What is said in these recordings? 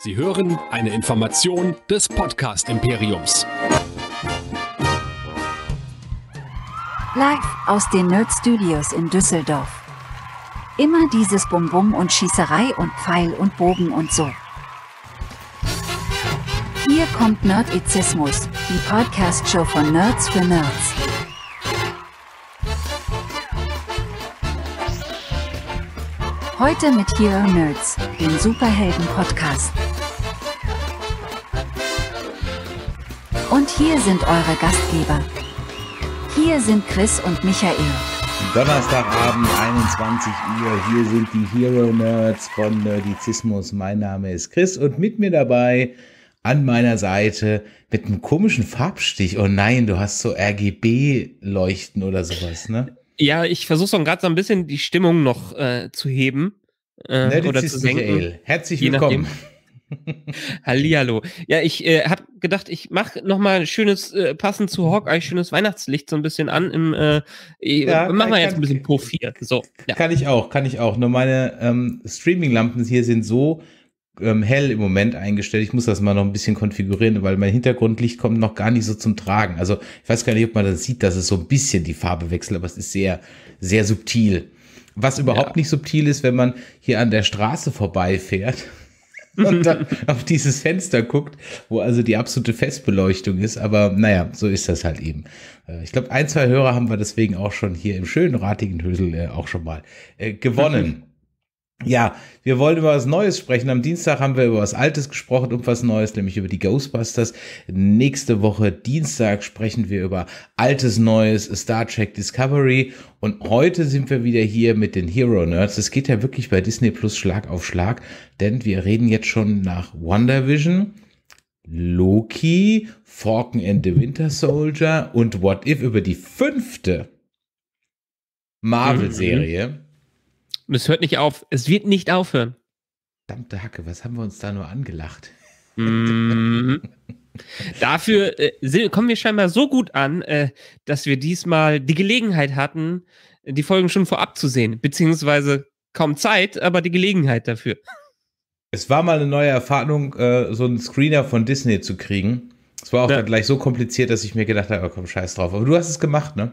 Sie hören eine Information des Podcast Imperiums. Live aus den Nerd Studios in Düsseldorf. Immer dieses Bum-Bum und Schießerei und Pfeil und Bogen und so. Hier kommt Nerdizismus, die Podcast-Show von Nerds für Nerds. Heute mit Hero Nerds, dem Superhelden-Podcast. Und hier sind eure Gastgeber. Hier sind Chris und Michael. Donnerstagabend, 21 Uhr. Hier sind die Hero Nerds von Nerdizismus. Mein Name ist Chris und mit mir dabei an meiner Seite mit einem komischen Farbstich. Oh nein, du hast so RGB-Leuchten oder sowas, ne? Ja, ich versuche dann gerade so ein bisschen die Stimmung noch äh, zu heben. Äh, oder zu senken. Michael. Herzlich willkommen. Hallihallo. Ja, ich äh, habe gedacht, ich mache nochmal ein schönes, äh, passend zu Hawkeye, schönes Weihnachtslicht so ein bisschen an. Im, äh, ja, machen wir jetzt ein bisschen puffiert. So, ja. Kann ich auch, kann ich auch. Nur meine ähm, Streaming-Lampen hier sind so ähm, hell im Moment eingestellt. Ich muss das mal noch ein bisschen konfigurieren, weil mein Hintergrundlicht kommt noch gar nicht so zum Tragen. Also ich weiß gar nicht, ob man das sieht, dass es so ein bisschen die Farbe wechselt, aber es ist sehr, sehr subtil. Was überhaupt ja. nicht subtil ist, wenn man hier an der Straße vorbeifährt und dann auf dieses Fenster guckt, wo also die absolute Festbeleuchtung ist. Aber naja, so ist das halt eben. Äh, ich glaube, ein, zwei Hörer haben wir deswegen auch schon hier im schönen ratigen Ratigenhösel äh, auch schon mal äh, gewonnen. Ja, wir wollen über was Neues sprechen. Am Dienstag haben wir über was Altes gesprochen und was Neues, nämlich über die Ghostbusters. Nächste Woche Dienstag sprechen wir über Altes Neues, Star Trek Discovery. Und heute sind wir wieder hier mit den Hero Nerds. Es geht ja wirklich bei Disney Plus Schlag auf Schlag, denn wir reden jetzt schon nach WandaVision. Loki, Falcon and the Winter Soldier und What If über die fünfte mhm. Marvel-Serie. Mhm und es hört nicht auf. Es wird nicht aufhören. Verdammte Hacke, was haben wir uns da nur angelacht? Mhm. Dafür äh, kommen wir scheinbar so gut an, äh, dass wir diesmal die Gelegenheit hatten, die Folgen schon vorab zu sehen. Beziehungsweise kaum Zeit, aber die Gelegenheit dafür. Es war mal eine neue Erfahrung, äh, so einen Screener von Disney zu kriegen. Es war auch ja. dann gleich so kompliziert, dass ich mir gedacht habe, oh komm, scheiß drauf. Aber du hast es gemacht, ne?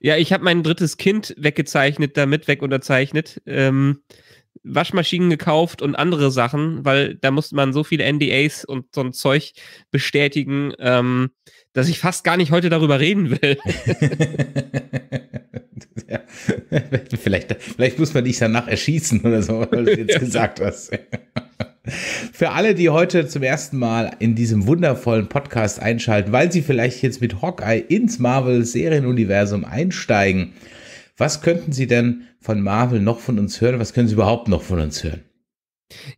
Ja, ich habe mein drittes Kind weggezeichnet, damit wegunterzeichnet. Ähm, Waschmaschinen gekauft und andere Sachen, weil da musste man so viele NDAs und so ein Zeug bestätigen, ähm, dass ich fast gar nicht heute darüber reden will. ja, vielleicht, vielleicht muss man dich danach erschießen oder so, weil du jetzt gesagt hast. Für alle, die heute zum ersten Mal in diesem wundervollen Podcast einschalten, weil sie vielleicht jetzt mit Hawkeye ins Marvel-Serienuniversum einsteigen, was könnten sie denn von Marvel noch von uns hören? Was können sie überhaupt noch von uns hören?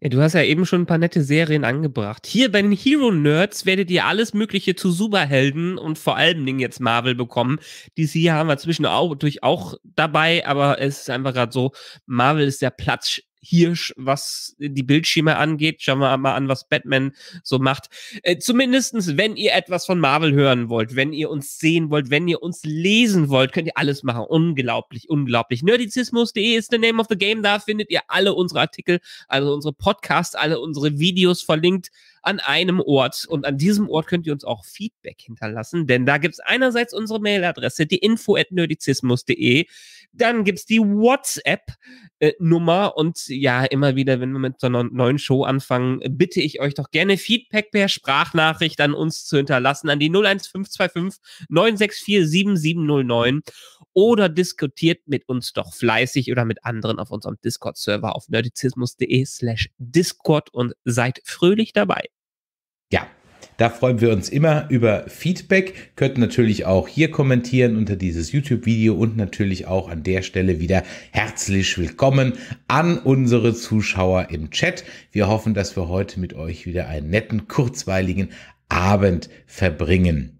Ja, du hast ja eben schon ein paar nette Serien angebracht. Hier bei den Hero Nerds werdet ihr alles Mögliche zu Superhelden und vor allen Dingen jetzt Marvel bekommen. Die DC haben wir zwischendurch auch dabei, aber es ist einfach gerade so, Marvel ist der Platz, Hirsch, was die Bildschirme angeht. Schauen wir mal an, was Batman so macht. Äh, zumindestens, wenn ihr etwas von Marvel hören wollt, wenn ihr uns sehen wollt, wenn ihr uns lesen wollt, könnt ihr alles machen. Unglaublich, unglaublich. Nerdizismus.de ist the name of the game. Da findet ihr alle unsere Artikel, also unsere Podcasts, alle unsere Videos verlinkt an einem Ort. Und an diesem Ort könnt ihr uns auch Feedback hinterlassen, denn da gibt es einerseits unsere Mailadresse, die info at nerdizismus.de dann gibt's die WhatsApp-Nummer äh, und ja, immer wieder, wenn wir mit so einer neuen Show anfangen, bitte ich euch doch gerne Feedback per Sprachnachricht an uns zu hinterlassen, an die 01525 964 7709 oder diskutiert mit uns doch fleißig oder mit anderen auf unserem Discord-Server auf nerdizismus.de slash Discord und seid fröhlich dabei. Ja, da freuen wir uns immer über Feedback. Könnt natürlich auch hier kommentieren unter dieses YouTube-Video und natürlich auch an der Stelle wieder herzlich willkommen an unsere Zuschauer im Chat. Wir hoffen, dass wir heute mit euch wieder einen netten, kurzweiligen Abend verbringen.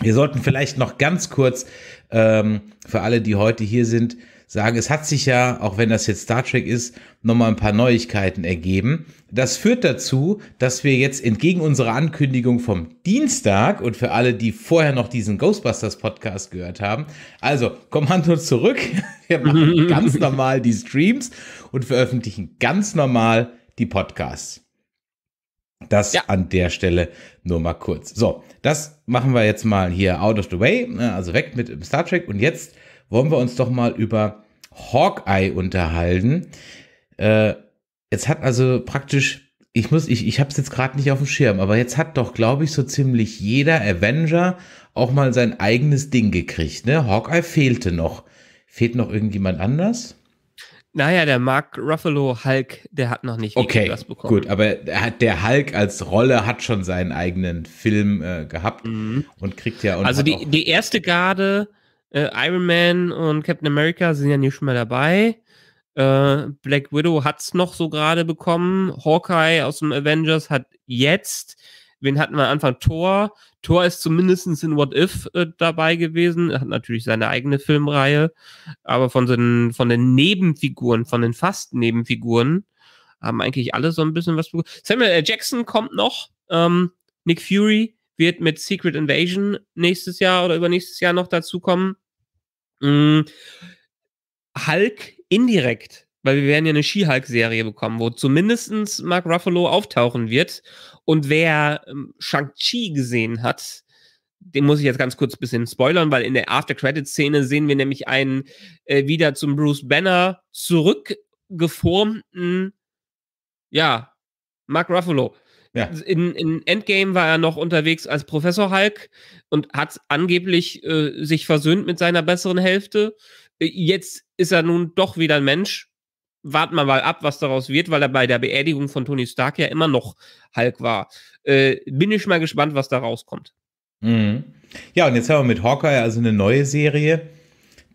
Wir sollten vielleicht noch ganz kurz ähm, für alle, die heute hier sind, sagen, es hat sich ja, auch wenn das jetzt Star Trek ist, nochmal ein paar Neuigkeiten ergeben. Das führt dazu, dass wir jetzt entgegen unserer Ankündigung vom Dienstag und für alle, die vorher noch diesen Ghostbusters Podcast gehört haben, also Kommando zurück, wir machen ganz normal die Streams und veröffentlichen ganz normal die Podcasts. Das ja. an der Stelle nur mal kurz. So, das machen wir jetzt mal hier out of the way, ne, also weg mit Star Trek und jetzt wollen wir uns doch mal über Hawkeye unterhalten. Äh, jetzt hat also praktisch, ich muss, ich, ich habe es jetzt gerade nicht auf dem Schirm, aber jetzt hat doch, glaube ich, so ziemlich jeder Avenger auch mal sein eigenes Ding gekriegt. Ne? Hawkeye fehlte noch. Fehlt noch irgendjemand anders? Naja, der Mark Ruffalo Hulk, der hat noch nicht okay, was bekommen. Gut, aber der Hulk als Rolle hat schon seinen eigenen Film äh, gehabt mhm. und kriegt ja. Und also die, die erste Garde äh, Iron Man und Captain America sind ja nicht schon mal dabei. Äh, Black Widow hat es noch so gerade bekommen. Hawkeye aus dem Avengers hat jetzt. Wen hatten wir am Anfang? Thor. Thor ist zumindest in What If äh, dabei gewesen. Er hat natürlich seine eigene Filmreihe. Aber von den, von den Nebenfiguren, von den fast Nebenfiguren, haben eigentlich alle so ein bisschen was. Samuel L. Jackson kommt noch. Ähm, Nick Fury wird mit Secret Invasion nächstes Jahr oder übernächstes Jahr noch dazukommen. Mh, mm, Hulk indirekt, weil wir werden ja eine She-Hulk-Serie bekommen, wo zumindest Mark Ruffalo auftauchen wird. Und wer ähm, Shang-Chi gesehen hat, den muss ich jetzt ganz kurz ein bisschen spoilern, weil in der After-Credit-Szene sehen wir nämlich einen äh, wieder zum Bruce Banner zurückgeformten, ja, Mark Ruffalo. Ja. In, in, Endgame war er noch unterwegs als Professor Hulk und hat angeblich äh, sich versöhnt mit seiner besseren Hälfte. Äh, jetzt ist er nun doch wieder ein Mensch. Warten wir mal ab, was daraus wird, weil er bei der Beerdigung von Tony Stark ja immer noch Hulk war. Äh, bin ich mal gespannt, was da rauskommt. Mhm. Ja, und jetzt haben wir mit Hawkeye also eine neue Serie,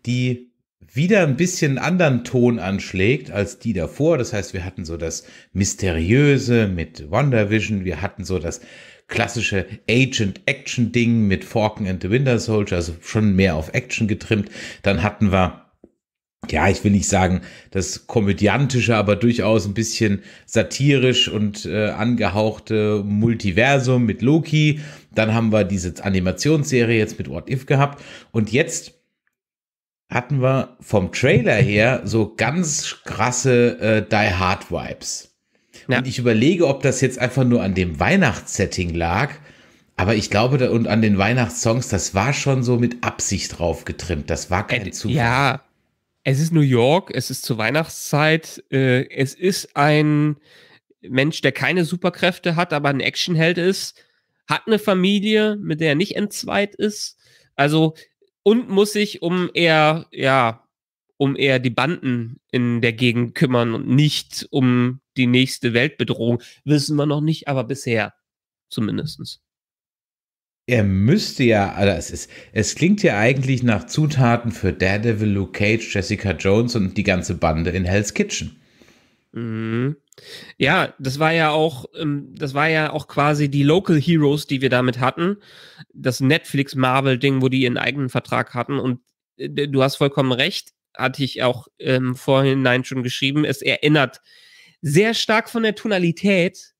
die wieder ein bisschen anderen Ton anschlägt als die davor. Das heißt, wir hatten so das Mysteriöse mit WandaVision, wir hatten so das klassische Agent-Action-Ding mit Falcon and the Winter Soldier, also schon mehr auf Action getrimmt. Dann hatten wir, ja, ich will nicht sagen, das komödiantische, aber durchaus ein bisschen satirisch und äh, angehauchte Multiversum mit Loki. Dann haben wir diese Animationsserie jetzt mit What If gehabt. Und jetzt hatten wir vom Trailer her so ganz krasse äh, Die Hard Vibes. Ja. Und ich überlege, ob das jetzt einfach nur an dem Weihnachtssetting lag. Aber ich glaube, da, und an den Weihnachtssongs, das war schon so mit Absicht drauf getrimmt. Das war kein äh, Zufall. Ja, es ist New York, es ist zur Weihnachtszeit, äh, es ist ein Mensch, der keine Superkräfte hat, aber ein Actionheld ist, hat eine Familie, mit der er nicht entzweit ist. Also und muss sich um eher, ja, um eher die Banden in der Gegend kümmern und nicht um die nächste Weltbedrohung. Wissen wir noch nicht, aber bisher zumindestens. Er müsste ja, also es, ist, es klingt ja eigentlich nach Zutaten für Daredevil, Luke Cage, Jessica Jones und die ganze Bande in Hell's Kitchen. Mhm. Ja, das war ja auch, ähm, das war ja auch quasi die Local Heroes, die wir damit hatten. Das Netflix-Marvel-Ding, wo die ihren eigenen Vertrag hatten. Und äh, du hast vollkommen recht, hatte ich auch ähm, vorhinein schon geschrieben. Es erinnert sehr stark von der Tonalität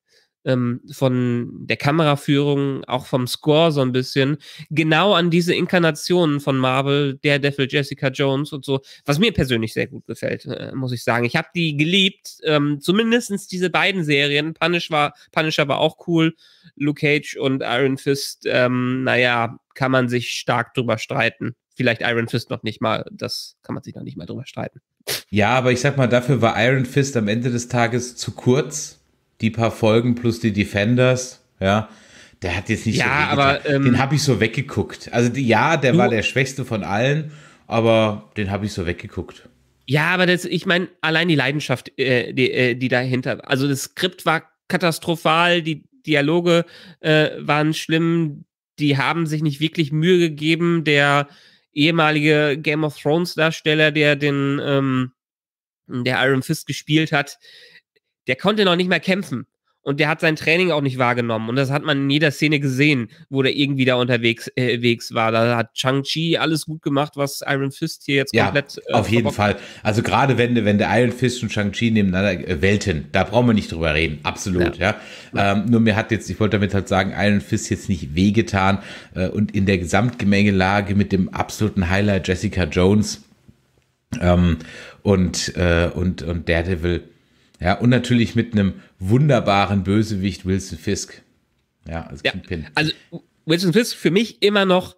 ähm, von der Kameraführung, auch vom Score so ein bisschen, genau an diese Inkarnationen von Marvel, der Devil Jessica Jones und so, was mir persönlich sehr gut gefällt, äh, muss ich sagen. Ich habe die geliebt, ähm, zumindest diese beiden Serien. Punish war, Punisher war auch cool, Luke Cage und Iron Fist, ähm, naja, kann man sich stark drüber streiten. Vielleicht Iron Fist noch nicht mal, das kann man sich noch nicht mal drüber streiten. Ja, aber ich sag mal, dafür war Iron Fist am Ende des Tages zu kurz die paar Folgen plus die Defenders, ja. Der hat jetzt nicht ja, so aber, ähm, den habe ich so weggeguckt. Also ja, der du, war der schwächste von allen, aber den habe ich so weggeguckt. Ja, aber das, ich meine, allein die Leidenschaft, äh, die, äh, die dahinter. Also das Skript war katastrophal, die Dialoge äh, waren schlimm, die haben sich nicht wirklich Mühe gegeben. Der ehemalige Game of Thrones Darsteller, der den ähm, der Iron Fist gespielt hat, der konnte noch nicht mehr kämpfen. Und der hat sein Training auch nicht wahrgenommen. Und das hat man in jeder Szene gesehen, wo der irgendwie da unterwegs äh, war. Da hat Chang-Chi alles gut gemacht, was Iron Fist hier jetzt ja, komplett. Äh, auf jeden Fall. Also gerade wenn, wenn der Iron Fist und Chang-Chi nebeneinander äh, welten, da brauchen wir nicht drüber reden. Absolut, ja. ja. Ähm, nur mir hat jetzt, ich wollte damit halt sagen, Iron Fist jetzt nicht wehgetan. Äh, und in der Gesamtgemengelage mit dem absoluten Highlight Jessica Jones ähm, und, äh, und, und Daredevil ja, und natürlich mit einem wunderbaren Bösewicht Wilson Fisk. Ja, als ja, Also Wilson Fisk für mich immer noch,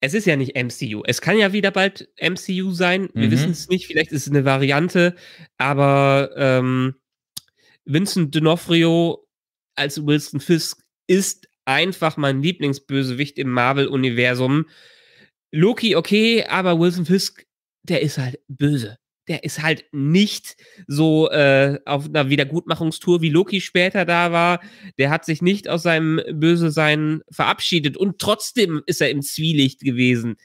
es ist ja nicht MCU. Es kann ja wieder bald MCU sein. Wir mhm. wissen es nicht, vielleicht ist es eine Variante, aber ähm, Vincent D'Onofrio als Wilson Fisk ist einfach mein Lieblingsbösewicht im Marvel-Universum. Loki, okay, aber Wilson Fisk, der ist halt böse der ist halt nicht so äh, auf einer Wiedergutmachungstour, wie Loki später da war. Der hat sich nicht aus seinem Bösesein verabschiedet und trotzdem ist er im Zwielicht gewesen.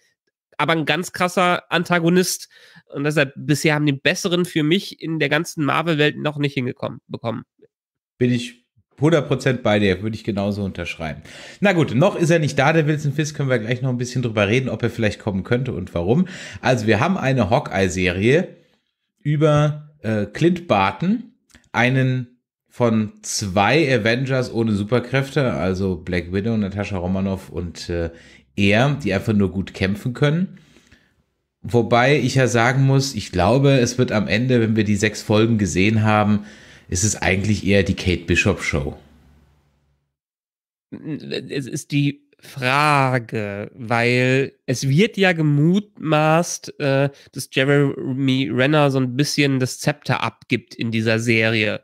Aber ein ganz krasser Antagonist. Und deshalb bisher haben die besseren für mich in der ganzen Marvel-Welt noch nicht hingekommen bekommen. Bin ich 100% bei dir, würde ich genauso unterschreiben. Na gut, noch ist er nicht da, der Wilson Fisk, können wir gleich noch ein bisschen drüber reden, ob er vielleicht kommen könnte und warum. Also wir haben eine Hawkeye-Serie, über äh, Clint Barton, einen von zwei Avengers ohne Superkräfte, also Black Widow, Natascha Romanoff und äh, er, die einfach nur gut kämpfen können. Wobei ich ja sagen muss, ich glaube, es wird am Ende, wenn wir die sechs Folgen gesehen haben, ist es eigentlich eher die Kate Bishop Show. Es ist die Frage, weil es wird ja gemutmaßt, äh, dass Jeremy Renner so ein bisschen das Zepter abgibt in dieser Serie.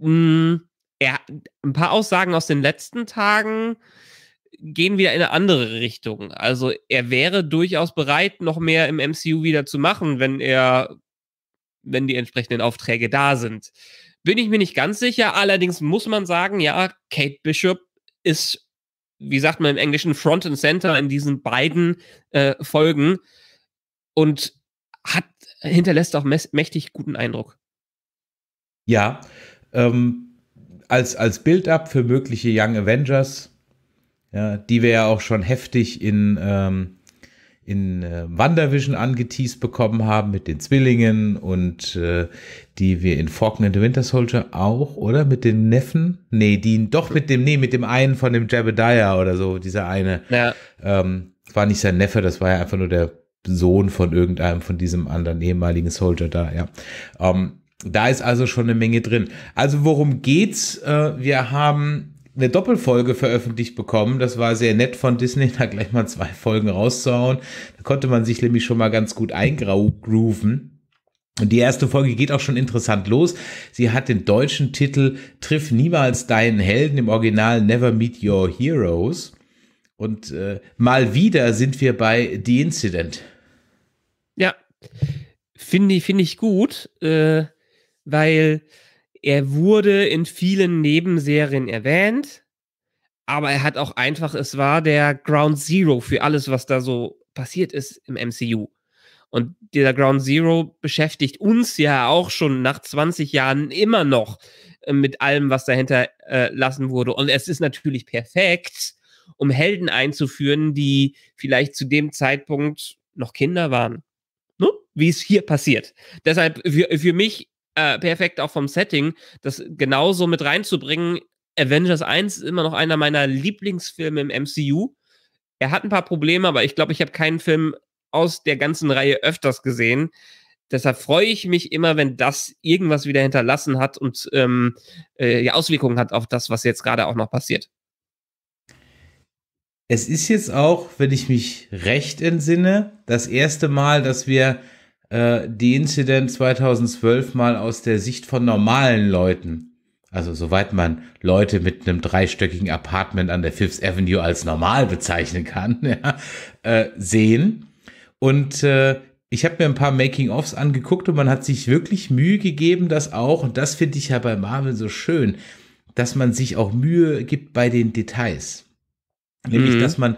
Hm, er, ein paar Aussagen aus den letzten Tagen gehen wieder in eine andere Richtung. Also er wäre durchaus bereit, noch mehr im MCU wieder zu machen, wenn er, wenn die entsprechenden Aufträge da sind. Bin ich mir nicht ganz sicher. Allerdings muss man sagen, ja, Kate Bishop ist wie sagt man im Englischen, Front and Center in diesen beiden äh, Folgen und hat, hinterlässt auch mächtig guten Eindruck. Ja, ähm, als, als Build-up für mögliche Young Avengers, ja, die wir ja auch schon heftig in ähm, in äh, Wandervision angeteased bekommen haben mit den Zwillingen und äh, die wir in Falcon and the Winter Soldier auch, oder? Mit den Neffen? Nee, die, doch mit dem, nee, mit dem einen von dem Jebediah oder so, dieser eine. Ja. Ähm, war nicht sein Neffe, das war ja einfach nur der Sohn von irgendeinem von diesem anderen ehemaligen Soldier da, ja. Ähm, da ist also schon eine Menge drin. Also worum geht's? Äh, wir haben eine Doppelfolge veröffentlicht bekommen. Das war sehr nett von Disney, da gleich mal zwei Folgen rauszuhauen. Da konnte man sich nämlich schon mal ganz gut eingrooven. Und die erste Folge geht auch schon interessant los. Sie hat den deutschen Titel Triff niemals deinen Helden, im Original Never Meet Your Heroes. Und äh, mal wieder sind wir bei The Incident. Ja, finde find ich gut, äh, weil er wurde in vielen Nebenserien erwähnt, aber er hat auch einfach, es war der Ground Zero für alles, was da so passiert ist im MCU. Und dieser Ground Zero beschäftigt uns ja auch schon nach 20 Jahren immer noch äh, mit allem, was dahinter äh, lassen wurde. Und es ist natürlich perfekt, um Helden einzuführen, die vielleicht zu dem Zeitpunkt noch Kinder waren. Ne? Wie es hier passiert. Deshalb für, für mich äh, perfekt auch vom Setting, das genauso mit reinzubringen. Avengers 1 ist immer noch einer meiner Lieblingsfilme im MCU. Er hat ein paar Probleme, aber ich glaube, ich habe keinen Film aus der ganzen Reihe öfters gesehen. Deshalb freue ich mich immer, wenn das irgendwas wieder hinterlassen hat und ähm, äh, Auswirkungen hat auf das, was jetzt gerade auch noch passiert. Es ist jetzt auch, wenn ich mich recht entsinne, das erste Mal, dass wir äh, die Incident 2012 mal aus der Sicht von normalen Leuten. Also soweit man Leute mit einem dreistöckigen Apartment an der Fifth Avenue als normal bezeichnen kann, ja, äh, sehen. Und äh, ich habe mir ein paar Making-ofs angeguckt und man hat sich wirklich Mühe gegeben, das auch, und das finde ich ja bei Marvel so schön, dass man sich auch Mühe gibt bei den Details. Nämlich, mhm. dass man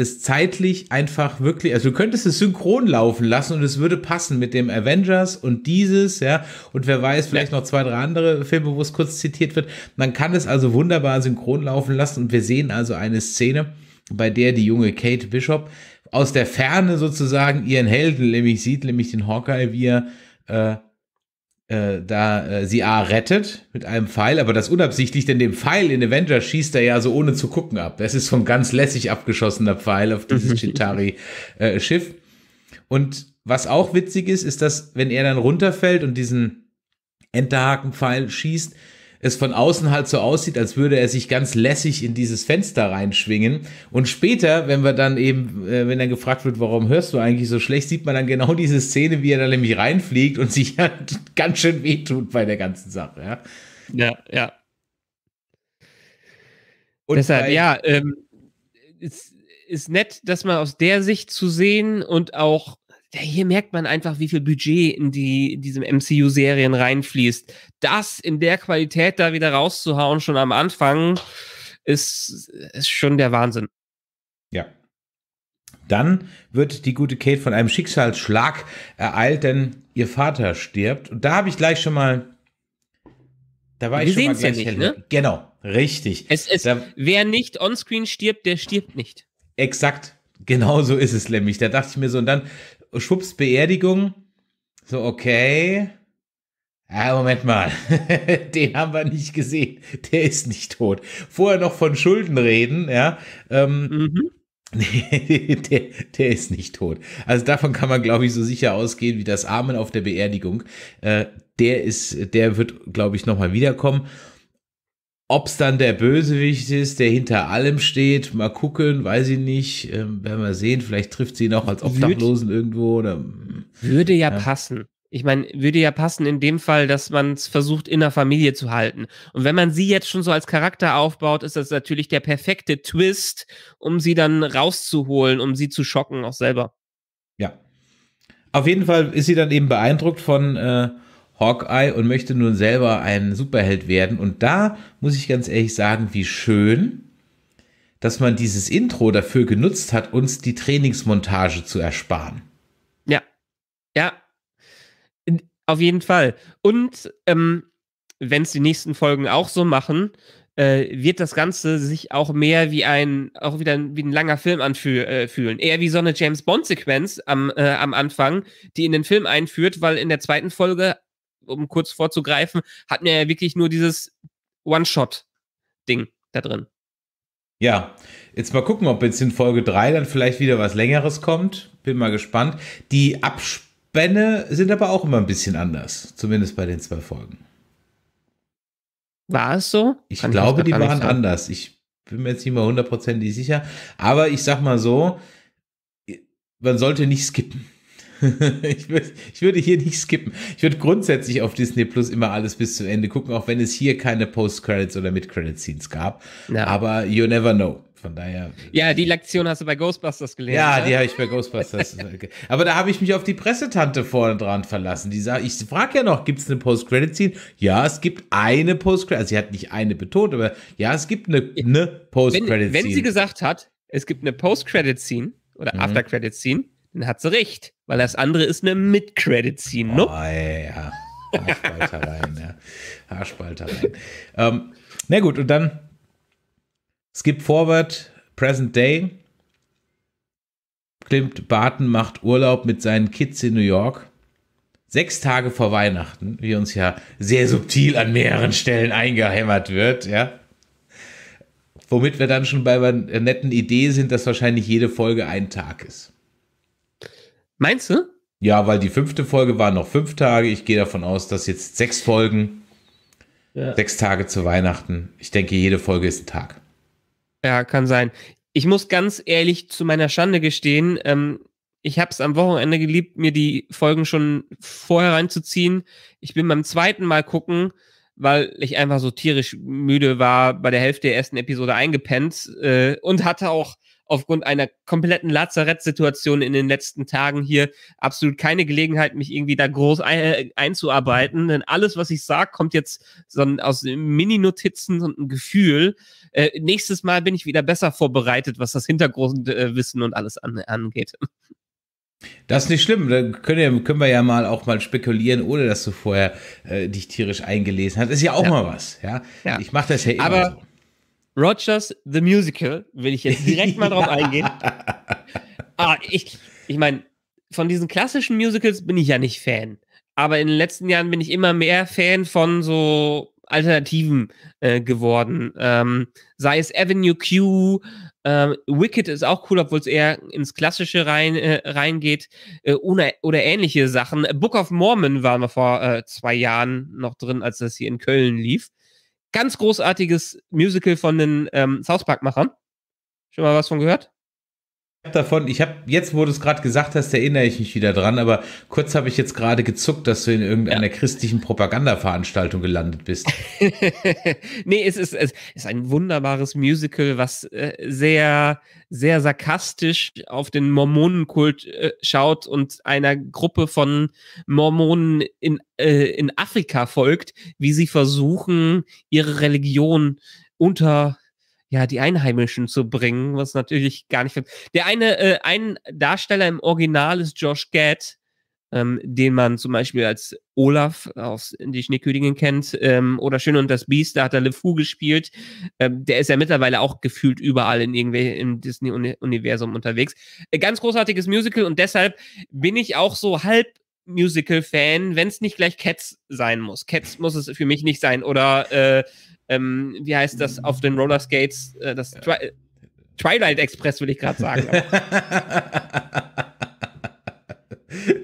es zeitlich einfach wirklich, also du könntest es synchron laufen lassen und es würde passen mit dem Avengers und dieses, ja, und wer weiß, vielleicht noch zwei, drei andere Filme, wo es kurz zitiert wird. Man kann es also wunderbar synchron laufen lassen und wir sehen also eine Szene, bei der die junge Kate Bishop aus der Ferne sozusagen ihren Helden nämlich sieht, nämlich den Hawkeye, wie er äh, äh, da äh, sie A rettet mit einem Pfeil, aber das unabsichtlich, denn den Pfeil in Avengers schießt er ja so ohne zu gucken ab. Das ist so ein ganz lässig abgeschossener Pfeil auf dieses Chitari-Schiff. Äh, und was auch witzig ist, ist, dass wenn er dann runterfällt und diesen Enterhakenpfeil schießt, es von außen halt so aussieht, als würde er sich ganz lässig in dieses Fenster reinschwingen. Und später, wenn wir dann eben, äh, wenn er gefragt wird, warum hörst du eigentlich so schlecht, sieht man dann genau diese Szene, wie er da nämlich reinfliegt und sich halt ganz schön wehtut bei der ganzen Sache. Ja, ja. ja. Und Deshalb, bei, ja, ähm, ist, ist nett, das mal aus der Sicht zu sehen und auch hier merkt man einfach, wie viel Budget in die in diesem MCU-Serien reinfließt. Das in der Qualität da wieder rauszuhauen, schon am Anfang, ist, ist schon der Wahnsinn. Ja. Dann wird die gute Kate von einem Schicksalsschlag ereilt, denn ihr Vater stirbt. Und da habe ich gleich schon mal. Da war Wir ich schon mal gleich ja nicht, ne? Genau, richtig. Es, es, da, wer nicht onscreen stirbt, der stirbt nicht. Exakt, Genau so ist es nämlich. Da dachte ich mir so, und dann schwupps Beerdigung. So, okay. Ah, Moment mal. Den haben wir nicht gesehen. Der ist nicht tot. Vorher noch von Schulden reden, ja. Ähm, mhm. der, der ist nicht tot. Also davon kann man, glaube ich, so sicher ausgehen wie das Amen auf der Beerdigung. Äh, der ist, der wird, glaube ich, nochmal wiederkommen. Ob es dann der Bösewicht ist, der hinter allem steht, mal gucken, weiß ich nicht. Ähm, werden wir sehen, vielleicht trifft sie ihn auch als Obdachlosen würde, irgendwo. Oder, hm, würde ja, ja. passen. Ich meine, würde ja passen in dem Fall, dass man es versucht, in der Familie zu halten. Und wenn man sie jetzt schon so als Charakter aufbaut, ist das natürlich der perfekte Twist, um sie dann rauszuholen, um sie zu schocken, auch selber. Ja. Auf jeden Fall ist sie dann eben beeindruckt von. Äh, Hawkeye und möchte nun selber ein Superheld werden. Und da muss ich ganz ehrlich sagen, wie schön, dass man dieses Intro dafür genutzt hat, uns die Trainingsmontage zu ersparen. Ja, ja, auf jeden Fall. Und ähm, wenn es die nächsten Folgen auch so machen, äh, wird das Ganze sich auch mehr wie ein, auch wieder wie ein langer Film anfühlen. Äh, Eher wie so eine James Bond-Sequenz am, äh, am Anfang, die in den Film einführt, weil in der zweiten Folge um kurz vorzugreifen, hatten wir ja wirklich nur dieses One-Shot-Ding da drin. Ja, jetzt mal gucken, ob jetzt in Folge 3 dann vielleicht wieder was Längeres kommt. Bin mal gespannt. Die Abspänne sind aber auch immer ein bisschen anders, zumindest bei den zwei Folgen. War es so? Ich Kann glaube, ich die waren anders. Ich bin mir jetzt nicht mal hundertprozentig sicher. Aber ich sag mal so, man sollte nicht skippen. ich, würd, ich würde hier nicht skippen. Ich würde grundsätzlich auf Disney Plus immer alles bis zum Ende gucken, auch wenn es hier keine Post-Credits oder Mid-Credit-Scenes gab. Ja. Aber you never know. Von daher. Ja, die Lektion hast du bei Ghostbusters gelernt. Ja, ne? die habe ich bei Ghostbusters. Aber da habe ich mich auf die Pressetante vorne dran verlassen. Die sagt, ich frage ja noch, gibt es eine Post-Credit-Scene? Ja, es gibt eine Post-Credit. Also sie hat nicht eine betont, aber ja, es gibt eine, eine Post-Credit-Scene. Wenn, wenn, sie gesagt hat, es gibt eine Post-Credit-Scene oder mhm. After-Credit-Scene, dann hat sie recht, weil das andere ist eine Mid-Credit-Scene, ne? Oh, ja. Haarspaltereien, ja. Haarspaltereien. ähm, na gut, und dann skip forward, present day. Klimt Barton macht Urlaub mit seinen Kids in New York. Sechs Tage vor Weihnachten, wie uns ja sehr subtil an mehreren Stellen eingehämmert wird, ja. Womit wir dann schon bei einer netten Idee sind, dass wahrscheinlich jede Folge ein Tag ist. Meinst du? Ja, weil die fünfte Folge war noch fünf Tage. Ich gehe davon aus, dass jetzt sechs Folgen, ja. sechs Tage zu Weihnachten. Ich denke, jede Folge ist ein Tag. Ja, kann sein. Ich muss ganz ehrlich zu meiner Schande gestehen, ähm, ich habe es am Wochenende geliebt, mir die Folgen schon vorher reinzuziehen. Ich bin beim zweiten Mal gucken, weil ich einfach so tierisch müde war, bei der Hälfte der ersten Episode eingepennt äh, und hatte auch aufgrund einer kompletten Lazarettsituation in den letzten Tagen hier absolut keine Gelegenheit, mich irgendwie da groß ein äh, einzuarbeiten. Denn alles, was ich sage, kommt jetzt so aus Mini-Notizen und ein Gefühl. Äh, nächstes Mal bin ich wieder besser vorbereitet, was das Hintergrundwissen äh, und alles an angeht. Das ist nicht schlimm, dann können, können, wir ja mal auch mal spekulieren, ohne dass du vorher äh, dich tierisch eingelesen hast. Ist ja auch ja. mal was, ja. ja. Ich mache das ja immer Aber so. Rogers the Musical, will ich jetzt direkt mal drauf eingehen. Ah, ich, ich meine, von diesen klassischen Musicals bin ich ja nicht Fan. Aber in den letzten Jahren bin ich immer mehr Fan von so Alternativen äh, geworden. Ähm, sei es Avenue Q, ähm, Wicked ist auch cool, obwohl es eher ins Klassische rein, äh, reingeht. Äh, oder, oder, ähnliche Sachen. Book of Mormon waren wir vor äh, zwei Jahren noch drin, als das hier in Köln lief. Ganz großartiges Musical von den ähm, South Park-Machern. Schon mal was von gehört? davon, ich habe jetzt, wo du es gerade gesagt hast, erinnere ich mich wieder dran, aber kurz habe ich jetzt gerade gezuckt, dass du in irgendeiner ja. christlichen Propagandaveranstaltung gelandet bist. nee, es ist, es ist ein wunderbares Musical, was äh, sehr, sehr sarkastisch auf den Mormonenkult äh, schaut und einer Gruppe von Mormonen in, äh, in Afrika folgt, wie sie versuchen, ihre Religion unter ja, die Einheimischen zu bringen, was natürlich gar nicht. Der eine, äh, ein Darsteller im Original ist Josh Gad, ähm, den man zum Beispiel als Olaf aus Die Schneekönigin kennt, ähm, oder Schön und das Biest, da hat er LeFou gespielt. Ähm, der ist ja mittlerweile auch gefühlt überall in irgendwelchen im Disney-Universum unterwegs. Äh, ganz großartiges Musical und deshalb bin ich auch so halb Musical-Fan, wenn es nicht gleich Cats sein muss. Cats muss es für mich nicht sein. Oder äh, ähm, wie heißt das auf den Rollerskates? Äh, das ja. Tri Twilight Express will ich gerade sagen.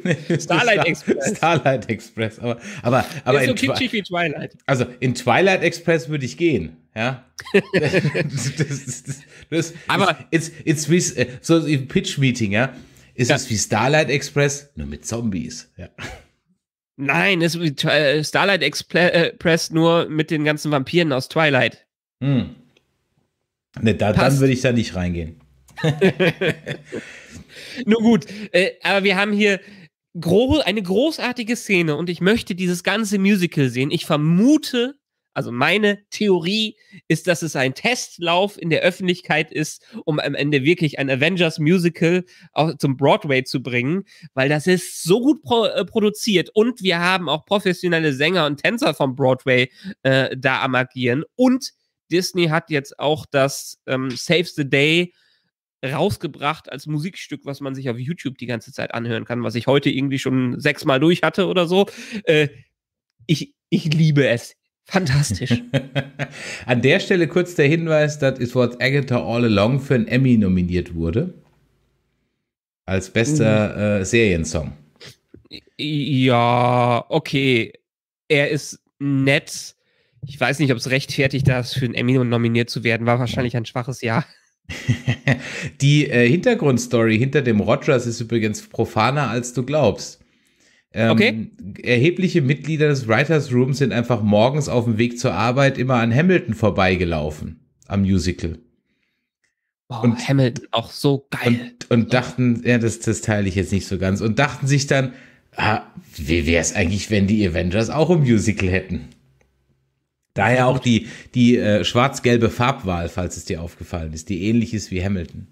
nee, Starlight Star Express. Starlight Express, aber aber aber ist so kitschig wie Twilight. Also in Twilight Express würde ich gehen, ja. das, das, das, aber it's it's äh, so Pitch Meeting, ja ist ja. es wie Starlight Express, nur mit Zombies. Ja. Nein, es ist wie äh, Starlight Express äh, nur mit den ganzen Vampiren aus Twilight. Hm. Ne, da, dann würde ich da nicht reingehen. nur gut, äh, aber wir haben hier gro eine großartige Szene und ich möchte dieses ganze Musical sehen. Ich vermute, also meine Theorie ist, dass es ein Testlauf in der Öffentlichkeit ist, um am Ende wirklich ein Avengers Musical auch zum Broadway zu bringen, weil das ist so gut pro äh, produziert und wir haben auch professionelle Sänger und Tänzer vom Broadway äh, da am agieren und Disney hat jetzt auch das ähm, Save the Day rausgebracht als Musikstück, was man sich auf YouTube die ganze Zeit anhören kann, was ich heute irgendwie schon sechsmal durch hatte oder so. Äh, ich, ich liebe es. Fantastisch. An der Stelle kurz der Hinweis, dass Is What Agatha All Along für einen Emmy nominiert wurde. Als bester mhm. äh, Seriensong. Ja, okay. Er ist nett. Ich weiß nicht, ob es rechtfertigt, ist, für einen Emmy nominiert zu werden. War wahrscheinlich ein schwaches Jahr. Die äh, Hintergrundstory hinter dem Rogers ist übrigens profaner, als du glaubst. Ähm, okay. Erhebliche Mitglieder des Writers Rooms sind einfach morgens auf dem Weg zur Arbeit immer an Hamilton vorbeigelaufen am Musical. Wow, und Hamilton auch so geil. Und, und dachten, ja, das, das teile ich jetzt nicht so ganz. Und dachten sich dann, ah, wie wäre es eigentlich, wenn die Avengers auch ein Musical hätten? Daher auch die, die äh, schwarz-gelbe Farbwahl, falls es dir aufgefallen ist, die ähnlich ist wie Hamilton.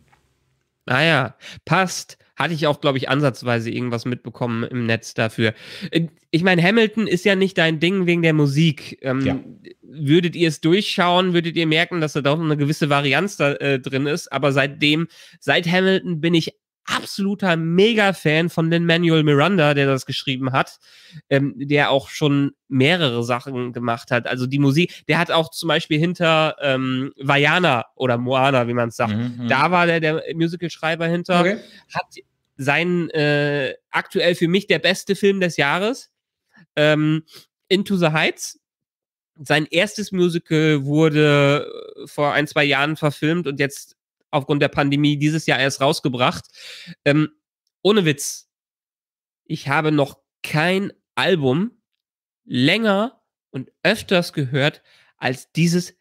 Naja, ah passt. Hatte ich auch, glaube ich, ansatzweise irgendwas mitbekommen im Netz dafür. Äh, ich meine, Hamilton ist ja nicht dein Ding wegen der Musik. Ähm, ja. Würdet ihr es durchschauen, würdet ihr merken, dass da doch eine gewisse Varianz da äh, drin ist. Aber seitdem, seit Hamilton bin ich absoluter Mega-Fan von den Manuel Miranda, der das geschrieben hat, ähm, der auch schon mehrere Sachen gemacht hat. Also die Musik, der hat auch zum Beispiel hinter ähm, Vajana oder Moana, wie man es sagt, mhm, mhm, da war der, der Musical-Schreiber hinter, okay. hat sein äh, aktuell für mich der beste Film des Jahres, ähm, Into the Heights, sein erstes Musical wurde äh, vor ein, zwei Jahren verfilmt und jetzt aufgrund der Pandemie dieses Jahr erst rausgebracht. Ähm, ohne Witz, ich habe noch kein Album länger und öfters gehört als dieses,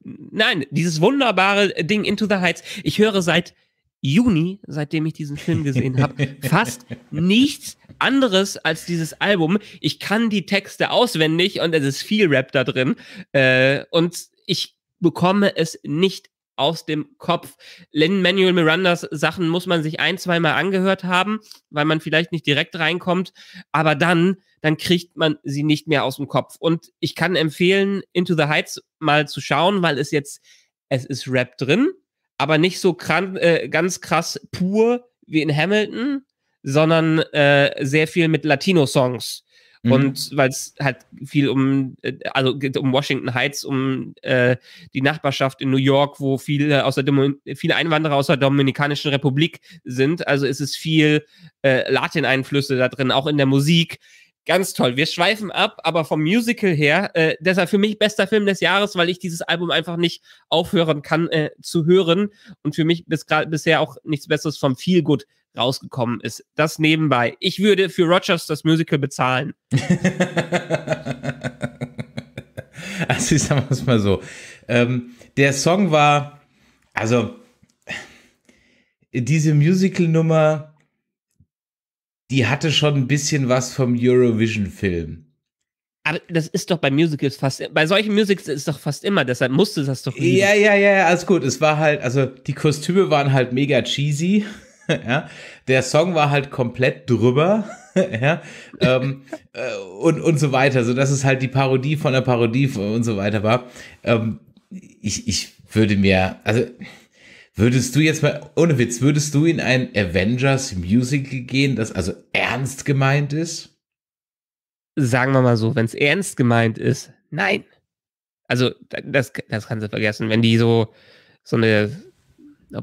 nein, dieses wunderbare Ding Into the Heights. Ich höre seit Juni, seitdem ich diesen Film gesehen habe, fast nichts anderes als dieses Album. Ich kann die Texte auswendig und es ist viel Rap da drin äh, und ich bekomme es nicht aus dem Kopf. Len Manuel Mirandas Sachen muss man sich ein, zweimal angehört haben, weil man vielleicht nicht direkt reinkommt, aber dann, dann kriegt man sie nicht mehr aus dem Kopf. Und ich kann empfehlen, Into the Heights mal zu schauen, weil es jetzt, es ist Rap drin, aber nicht so krank, äh, ganz krass pur wie in Hamilton, sondern äh, sehr viel mit Latino-Songs Mhm. Und weil es halt viel um, äh, also geht um Washington Heights, um äh, die Nachbarschaft in New York, wo viele, aus der Domin viele Einwanderer aus der Dominikanischen Republik sind. Also es ist viel äh, Latin-Einflüsse da drin, auch in der Musik. Ganz toll. Wir schweifen ab, aber vom Musical her, äh, deshalb für mich bester Film des Jahres, weil ich dieses Album einfach nicht aufhören kann äh, zu hören und für mich bis bisher auch nichts Besseres vom Feel Good rausgekommen ist. Das nebenbei. Ich würde für Rogers das Musical bezahlen. also ich sag mal so. Ähm, der Song war, also diese Musical-Nummer, die hatte schon ein bisschen was vom Eurovision-Film. Aber das ist doch bei Musicals fast, bei solchen Musicals ist doch fast immer, deshalb musste das doch. Lieben. Ja, ja, ja, alles gut. Es war halt, also die Kostüme waren halt mega cheesy. ja. Der Song war halt komplett drüber. ja. Ähm, äh, und, und so weiter. So dass es halt die Parodie von der Parodie und so weiter war. Ähm, ich, ich würde mir, also Würdest du jetzt mal, ohne Witz, würdest du in ein Avengers Musical gehen, das also ernst gemeint ist? Sagen wir mal so, wenn es ernst gemeint ist, nein. Also, das, das kannst du vergessen. Wenn die so, so eine,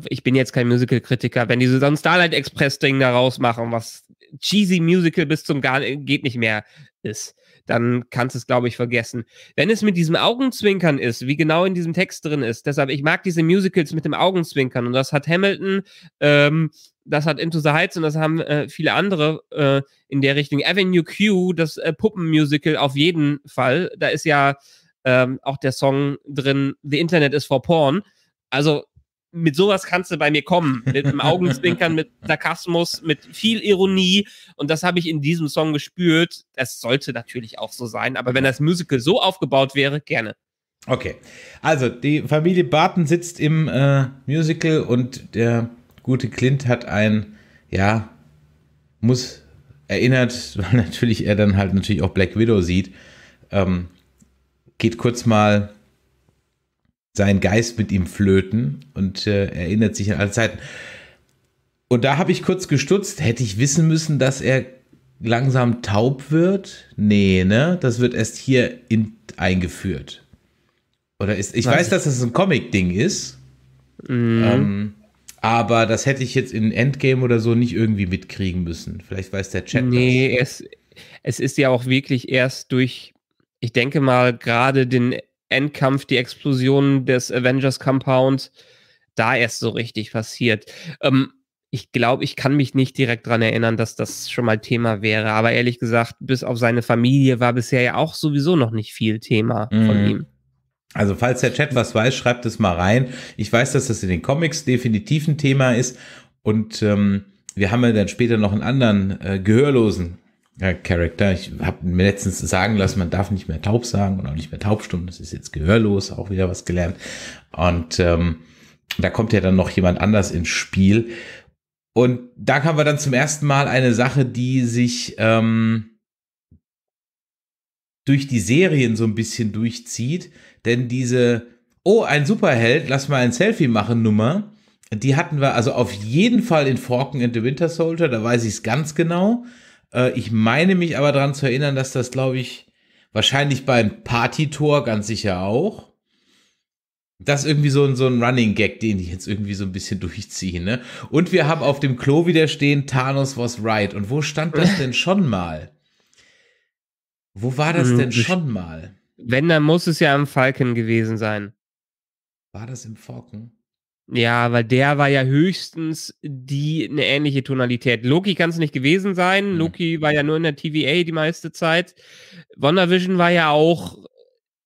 ich bin jetzt kein Musical-Kritiker, wenn die so ein Starlight Express-Ding da rausmachen, was cheesy Musical bis zum gar geht nicht mehr ist, dann kannst du es, glaube ich, vergessen. Wenn es mit diesem Augenzwinkern ist, wie genau in diesem Text drin ist, deshalb, ich mag diese Musicals mit dem Augenzwinkern und das hat Hamilton, ähm, das hat Into the Heights und das haben äh, viele andere äh, in der Richtung. Avenue Q, das äh, Puppenmusical auf jeden Fall, da ist ja ähm, auch der Song drin, The Internet is for Porn. Also mit sowas kannst du bei mir kommen. Mit einem Augenzwinkern, mit Sarkasmus, mit viel Ironie. Und das habe ich in diesem Song gespürt. Das sollte natürlich auch so sein. Aber wenn das Musical so aufgebaut wäre, gerne. Okay. Also, die Familie Barton sitzt im äh, Musical und der gute Clint hat ein, ja, muss erinnert, weil natürlich er dann halt natürlich auch Black Widow sieht. Ähm, geht kurz mal sein Geist mit ihm flöten und äh, erinnert sich an alle Zeiten. Und da habe ich kurz gestutzt, hätte ich wissen müssen, dass er langsam taub wird? Nee, ne? Das wird erst hier in, eingeführt. Oder ist. Ich weiß, weiß dass das ein Comic-Ding ist. Mhm. Ähm, aber das hätte ich jetzt in Endgame oder so nicht irgendwie mitkriegen müssen. Vielleicht weiß der Chat. Nee, das. Es, es ist ja auch wirklich erst durch, ich denke mal, gerade den Endkampf, die Explosion des Avengers Compound, da erst so richtig passiert. Ähm, ich glaube, ich kann mich nicht direkt daran erinnern, dass das schon mal Thema wäre. Aber ehrlich gesagt, bis auf seine Familie war bisher ja auch sowieso noch nicht viel Thema mhm. von ihm. Also falls der Chat was weiß, schreibt es mal rein. Ich weiß, dass das in den Comics definitiv ein Thema ist. Und ähm, wir haben ja dann später noch einen anderen äh, Gehörlosen ja, Character. Ich habe mir letztens sagen lassen, man darf nicht mehr taub sagen und auch nicht mehr taubstumm. Das ist jetzt gehörlos, auch wieder was gelernt. Und ähm, da kommt ja dann noch jemand anders ins Spiel. Und da haben wir dann zum ersten Mal eine Sache, die sich ähm, durch die Serien so ein bisschen durchzieht. Denn diese, oh, ein Superheld, lass mal ein Selfie machen Nummer, die hatten wir also auf jeden Fall in Forken and the Winter Soldier, da weiß ich es ganz genau. Äh, ich meine mich aber daran zu erinnern, dass das, glaube ich, wahrscheinlich beim Partytor ganz sicher auch. Das ist irgendwie so ein, so ein Running Gag, den ich jetzt irgendwie so ein bisschen durchziehe. Ne? Und wir haben auf dem Klo wieder stehen, Thanos was right. Und wo stand das denn schon mal? Wo war das hm, denn schon mal? Wenn, dann muss es ja am Falken gewesen sein. War das im Falken? Ja, weil der war ja höchstens die eine ähnliche Tonalität. Loki kann es nicht gewesen sein. Mhm. Loki war ja nur in der TVA die meiste Zeit. WandaVision war ja auch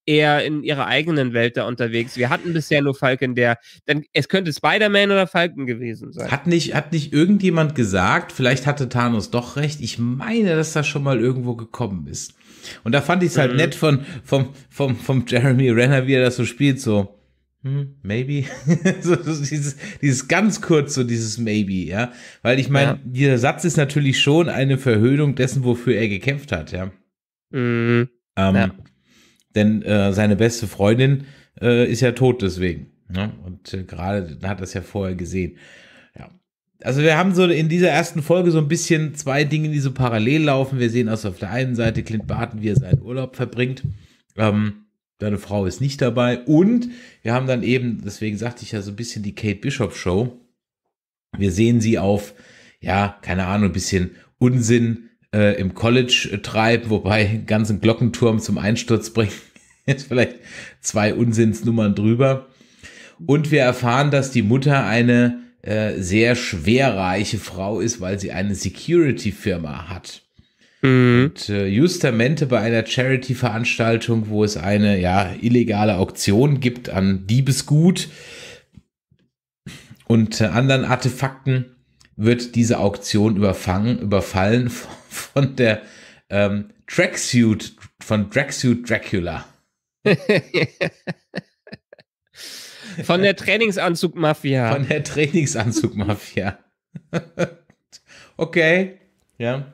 eher in ihrer eigenen Welt da unterwegs. Wir hatten bisher nur Falcon, der dann es könnte Spider-Man oder Falcon gewesen sein. Hat nicht hat nicht irgendjemand gesagt, vielleicht hatte Thanos doch recht. Ich meine, dass das schon mal irgendwo gekommen ist. Und da fand ich es halt mhm. nett von vom vom vom Jeremy Renner, wie er das so spielt so. Hm. maybe. so, dieses, dieses ganz kurz, so dieses maybe, ja. Weil ich meine, ja. dieser Satz ist natürlich schon eine Verhöhnung dessen, wofür er gekämpft hat, ja. Mhm. Ähm, ja. Denn äh, seine beste Freundin äh, ist ja tot deswegen. Ne? Und äh, gerade hat das ja vorher gesehen. Also wir haben so in dieser ersten Folge so ein bisschen zwei Dinge, die so parallel laufen. Wir sehen also auf der einen Seite Clint Barton, wie er seinen Urlaub verbringt. Ähm, Deine Frau ist nicht dabei. Und wir haben dann eben, deswegen sagte ich ja so ein bisschen die Kate Bishop Show. Wir sehen sie auf, ja, keine Ahnung, ein bisschen Unsinn äh, im College äh, treiben, wobei einen ganzen Glockenturm zum Einsturz bringen. Jetzt vielleicht zwei Unsinnsnummern drüber. Und wir erfahren, dass die Mutter eine äh, sehr schwerreiche Frau ist, weil sie eine Security-Firma hat. Mhm. Und äh, Justamente bei einer Charity-Veranstaltung, wo es eine ja, illegale Auktion gibt an Diebesgut und äh, anderen Artefakten, wird diese Auktion überfangen, überfallen von der ähm, Tracksuit, von Tracksuit Dracula. Von der Trainingsanzug-Mafia. Von der Trainingsanzug-Mafia. okay. Ja.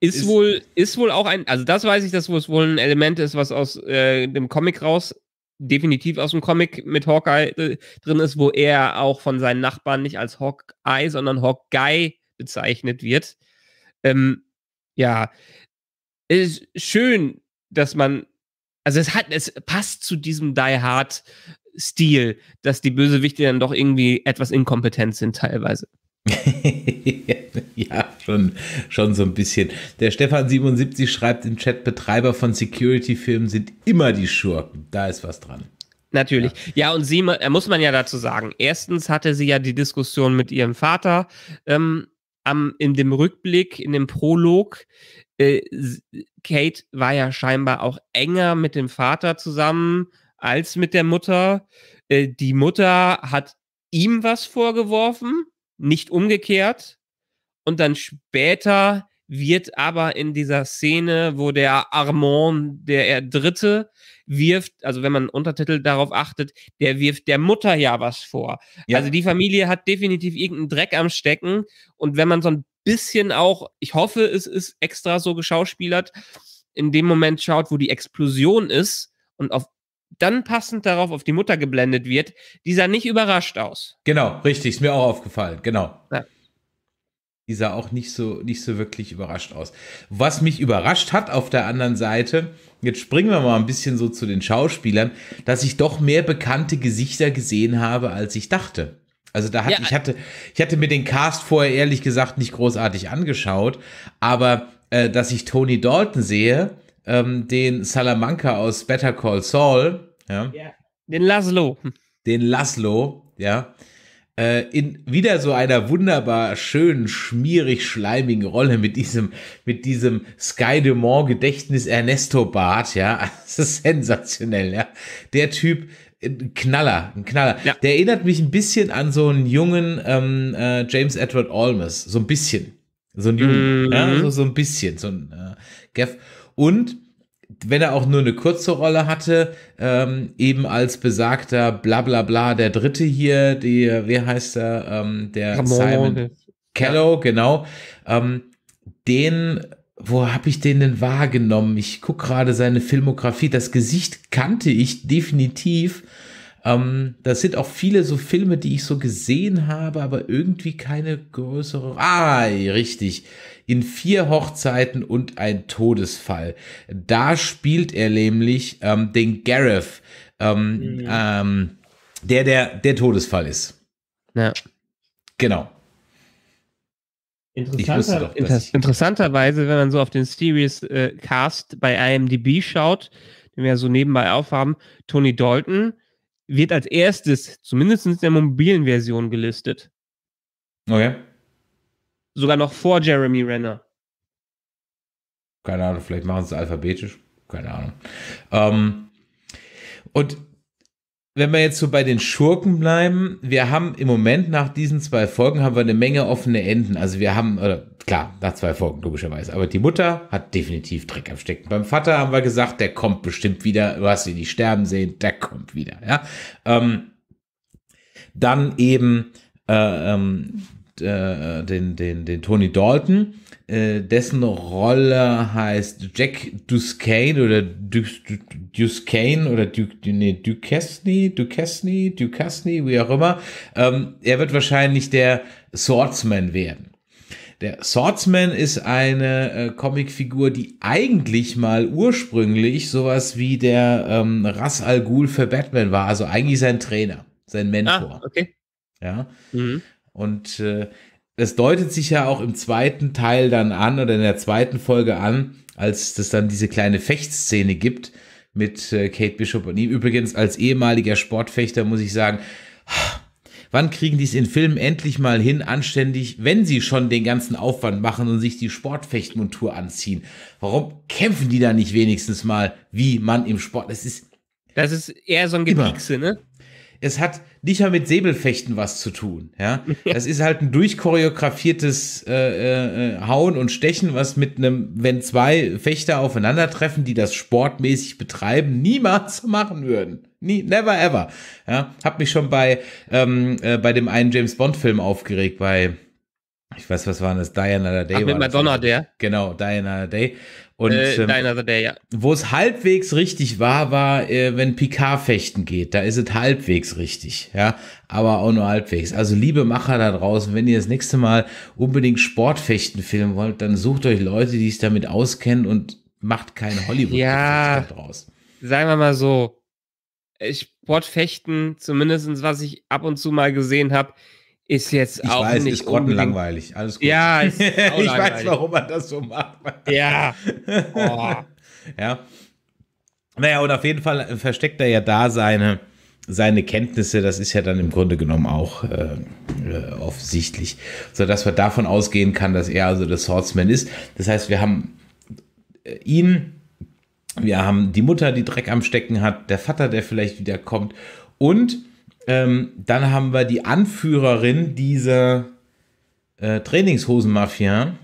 Ist, ist, wohl, ist wohl auch ein, also das weiß ich, dass es wohl ein Element ist, was aus äh, dem Comic raus, definitiv aus dem Comic mit Hawkeye äh, drin ist, wo er auch von seinen Nachbarn nicht als Hawkeye, sondern Hawkeye bezeichnet wird. Ähm, ja, ist schön, dass man, also es hat, es passt zu diesem Die Hard Stil, dass die Bösewichte dann doch irgendwie etwas inkompetent sind teilweise. ja, schon, schon so ein bisschen. Der Stefan77 schreibt im Chat, Betreiber von Security-Filmen sind immer die Schurken. Da ist was dran. Natürlich. Ja, ja und sie äh, muss man ja dazu sagen. Erstens hatte sie ja die Diskussion mit ihrem Vater ähm, am, in dem Rückblick, in dem Prolog. Äh, Kate war ja scheinbar auch enger mit dem Vater zusammen als mit der Mutter. Äh, die Mutter hat ihm was vorgeworfen, nicht umgekehrt. Und dann später wird aber in dieser Szene, wo der Armand, der Dritte, wirft, also wenn man Untertitel darauf achtet, der wirft der Mutter ja was vor. Ja. Also die Familie hat definitiv irgendeinen Dreck am Stecken. Und wenn man so ein bisschen auch, ich hoffe, es ist extra so geschauspielert, in dem Moment schaut, wo die Explosion ist und auf dann passend darauf auf die Mutter geblendet wird, die sah nicht überrascht aus. Genau, richtig, ist mir auch aufgefallen, genau. Ja. Die sah auch nicht so, nicht so wirklich überrascht aus. Was mich überrascht hat auf der anderen Seite, jetzt springen wir mal ein bisschen so zu den Schauspielern, dass ich doch mehr bekannte Gesichter gesehen habe, als ich dachte. Also da hat, ja. ich hatte, ich hatte mir den Cast vorher ehrlich gesagt nicht großartig angeschaut, aber äh, dass ich Tony Dalton sehe, ähm, den Salamanca aus Better Call Saul. Ja. ja. Den Laszlo. Den Laszlo, ja. Äh, in wieder so einer wunderbar schönen, schmierig, schleimigen Rolle mit diesem, mit diesem Sky de Mont Gedächtnis Ernesto Bart, ja. Das ist sensationell, ja. Der Typ, äh, ein Knaller, ein Knaller. Ja. Der erinnert mich ein bisschen an so einen jungen ähm, äh, James Edward Olmes, so ein bisschen. So ein mm -hmm. ja, so, so ein bisschen, so ein äh, Gaff und wenn er auch nur eine kurze Rolle hatte, ähm, eben als besagter Blablabla, bla, bla, der Dritte hier, die, wie heißt er, ähm, der Ramon. Simon Kello, genau, ähm, den, wo habe ich den denn wahrgenommen? Ich guck gerade seine Filmografie, das Gesicht kannte ich definitiv. Ähm, das sind auch viele so Filme, die ich so gesehen habe, aber irgendwie keine größere. Ah, richtig in vier Hochzeiten und ein Todesfall. Da spielt er nämlich ähm, den Gareth, ähm, mhm. ähm, der, der der Todesfall ist. Ja. Genau. Interessanter, doch, inter Interessanterweise, wenn man so auf den Series äh, Cast bei IMDb schaut, den wir so nebenbei aufhaben, Tony Dalton wird als erstes, zumindest in der mobilen Version, gelistet. Okay. Oh Sogar noch vor Jeremy Renner. Keine Ahnung, vielleicht machen sie es alphabetisch. Keine Ahnung. Ähm, und wenn wir jetzt so bei den Schurken bleiben, wir haben im Moment nach diesen zwei Folgen haben wir eine Menge offene Enden. Also wir haben, oder klar, nach zwei Folgen logischerweise, aber die Mutter hat definitiv Dreck am Stecken. Beim Vater haben wir gesagt, der kommt bestimmt wieder, du hast ihn nicht sterben sehen, der kommt wieder. Ja? Ähm, dann eben äh, ähm, äh, den, den, den Tony Dalton, äh, dessen Rolle heißt Jack Duskane oder du, du, Duskane oder du, nee, Duquesne, Duquesne, Duquesne, wie auch immer. Ähm, er wird wahrscheinlich der Swordsman werden. Der Swordsman ist eine äh, Comicfigur, die eigentlich mal ursprünglich sowas wie der ähm, Ras Al Ghul für Batman war, also eigentlich sein Trainer, sein ah, Mentor. Ah, okay. Ja. Mhm. Und äh, es deutet sich ja auch im zweiten Teil dann an oder in der zweiten Folge an, als es dann diese kleine Fechtszene gibt mit äh, Kate Bishop und ihm. Übrigens als ehemaliger Sportfechter muss ich sagen, wann kriegen die es in Filmen endlich mal hin, anständig, wenn sie schon den ganzen Aufwand machen und sich die Sportfechtmontur anziehen? Warum kämpfen die da nicht wenigstens mal, wie man im Sport? Das ist. Das ist eher so ein Gepiekse, ne? es hat nicht mal mit Säbelfechten was zu tun. Ja, das ist halt ein durchchoreografiertes äh, äh, Hauen und Stechen, was mit einem, wenn zwei Fechter aufeinandertreffen, die das sportmäßig betreiben, niemals machen würden. Nie, never ever. Ja, hab mich schon bei ähm, äh, bei dem einen James Bond Film aufgeregt bei ich weiß, was war das? Diana Day. Ach, mit Madonna, der? Genau, Diana Day. Und äh, ähm, Another also Day, ja. Wo es halbwegs richtig war, war, äh, wenn Picard fechten geht. Da ist es halbwegs richtig, ja. Aber auch nur halbwegs. Also liebe Macher da draußen, wenn ihr das nächste Mal unbedingt Sportfechten filmen wollt, dann sucht euch Leute, die sich damit auskennen und macht keine hollywood ja, draus. Sagen wir mal so, äh, Sportfechten, zumindest was ich ab und zu mal gesehen habe, ist jetzt ich auch weiß, nicht ist grottenlangweilig. Alles gut. Ja, ich weiß, warum man das so macht. Ja. Oh. ja. Naja, und auf jeden Fall äh, versteckt er ja da seine, seine Kenntnisse. Das ist ja dann im Grunde genommen auch äh, äh offensichtlich, sodass man davon ausgehen kann, dass er also der Swordsman ist. Das heißt, wir haben äh, ihn, wir haben die Mutter, die Dreck am Stecken hat, der Vater, der vielleicht wieder kommt und ähm, dann haben wir die Anführerin dieser äh, Trainingshosenmafia,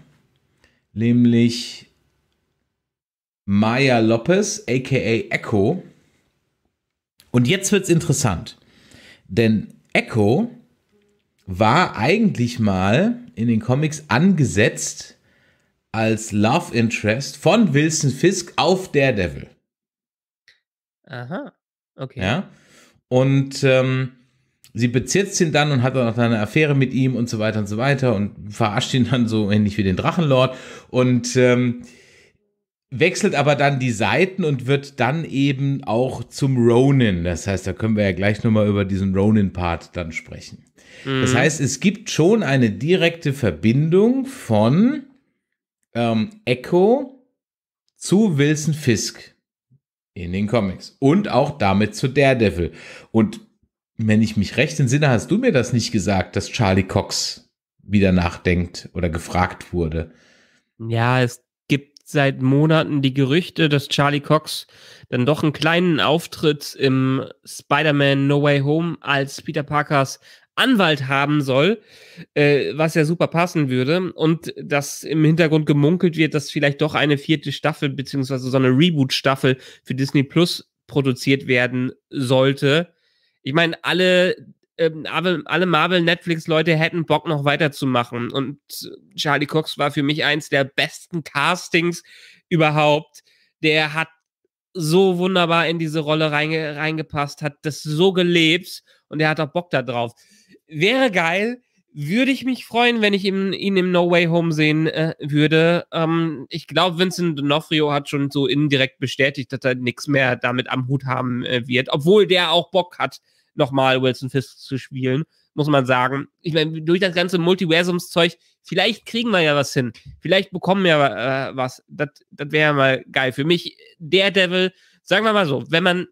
nämlich Maya Lopez, aka Echo. Und jetzt wird es interessant, denn Echo war eigentlich mal in den Comics angesetzt als Love Interest von Wilson Fisk auf Daredevil. Aha, okay. Ja, und ähm, sie bezirzt ihn dann und hat dann auch eine Affäre mit ihm und so weiter und so weiter und verarscht ihn dann so ähnlich wie den Drachenlord und ähm, wechselt aber dann die Seiten und wird dann eben auch zum Ronin. Das heißt, da können wir ja gleich nochmal über diesen Ronin-Part dann sprechen. Mhm. Das heißt, es gibt schon eine direkte Verbindung von ähm, Echo zu Wilson Fisk in den Comics und auch damit zu Daredevil. Und wenn ich mich recht entsinne, hast du mir das nicht gesagt, dass Charlie Cox wieder nachdenkt oder gefragt wurde. Ja, es gibt seit Monaten die Gerüchte, dass Charlie Cox dann doch einen kleinen Auftritt im Spider-Man No Way Home als Peter Parkers Anwalt haben soll, äh, was ja super passen würde. Und dass im Hintergrund gemunkelt wird, dass vielleicht doch eine vierte Staffel beziehungsweise so eine Reboot-Staffel für Disney Plus produziert werden sollte. Ich meine, alle, äh, alle Marvel-Netflix-Leute hätten Bock, noch weiterzumachen. Und Charlie Cox war für mich eins der besten Castings überhaupt. Der hat so wunderbar in diese Rolle reinge reingepasst, hat das so gelebt und er hat auch Bock da drauf wäre geil. Würde ich mich freuen, wenn ich ihn, ihn im No Way Home sehen äh, würde. Ähm, ich glaube, Vincent D'Onofrio hat schon so indirekt bestätigt, dass er nichts mehr damit am Hut haben äh, wird, obwohl der auch Bock hat, nochmal Wilson Fisk zu spielen, muss man sagen. Ich meine, durch das ganze Multiversums-Zeug, vielleicht kriegen wir ja was hin. Vielleicht bekommen wir äh, was. Das, das wäre mal geil. Für mich, Der Devil, sagen wir mal so, wenn man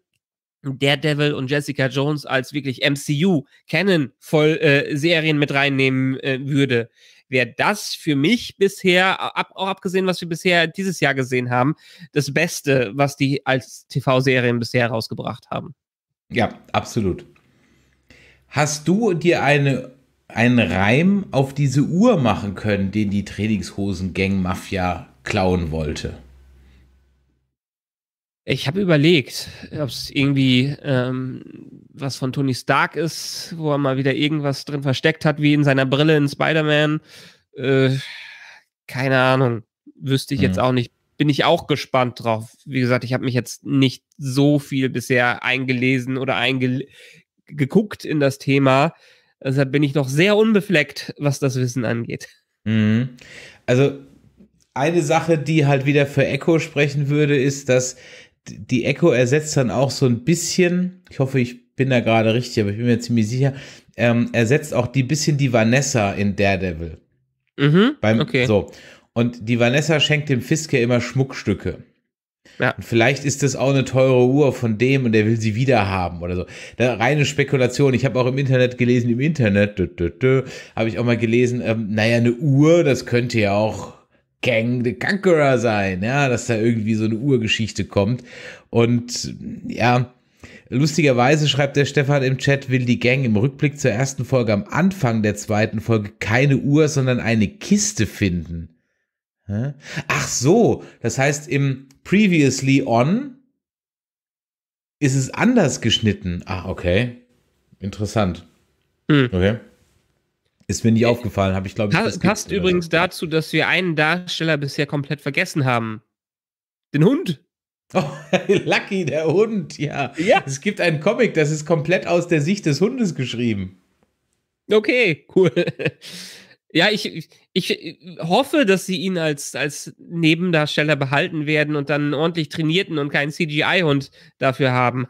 Daredevil und Jessica Jones als wirklich MCU Canon voll äh, Serien mit reinnehmen äh, würde, wäre das für mich bisher ab, auch abgesehen was wir bisher dieses Jahr gesehen haben, das Beste, was die als TV-Serien bisher herausgebracht haben. Ja, absolut. Hast du dir eine einen Reim auf diese Uhr machen können, den die Trainingshosen Gang Mafia klauen wollte? Ich habe überlegt, ob es irgendwie ähm, was von Tony Stark ist, wo er mal wieder irgendwas drin versteckt hat, wie in seiner Brille in Spider-Man. Äh, keine Ahnung. Wüsste ich mhm. jetzt auch nicht. Bin ich auch gespannt drauf. Wie gesagt, ich habe mich jetzt nicht so viel bisher eingelesen oder eingeguckt in das Thema. Deshalb bin ich noch sehr unbefleckt, was das Wissen angeht. Mhm. Also eine Sache, die halt wieder für Echo sprechen würde, ist, dass die Echo ersetzt dann auch so ein bisschen, ich hoffe, ich bin da gerade richtig, aber ich bin mir ziemlich sicher, ähm, ersetzt auch die bisschen die Vanessa in Daredevil. Mhm. Beim, okay. So. Und die Vanessa schenkt dem Fiske immer Schmuckstücke. Ja. Und vielleicht ist das auch eine teure Uhr von dem und der will sie wieder haben oder so. Da, reine Spekulation. Ich habe auch im Internet gelesen, im Internet, habe ich auch mal gelesen, ähm, naja, eine Uhr, das könnte ja auch Gang the Conqueror sein, ja, dass da irgendwie so eine Urgeschichte kommt. Und ja, lustigerweise schreibt der Stefan im Chat, will die Gang im Rückblick zur ersten Folge am Anfang der zweiten Folge keine Uhr, sondern eine Kiste finden. Ach so, das heißt im Previously On ist es anders geschnitten. Ah, okay. Interessant. Mhm. Okay. Ist mir nie äh, aufgefallen, habe ich glaube ich. Pa passt übrigens so. dazu, dass wir einen Darsteller bisher komplett vergessen haben. Den Hund. Oh, Lucky, der Hund, ja. ja. Es gibt einen Comic, das ist komplett aus der Sicht des Hundes geschrieben. Okay, cool. Ja, ich, ich hoffe, dass sie ihn als, als Nebendarsteller behalten werden und dann ordentlich trainierten und keinen CGI-Hund dafür haben.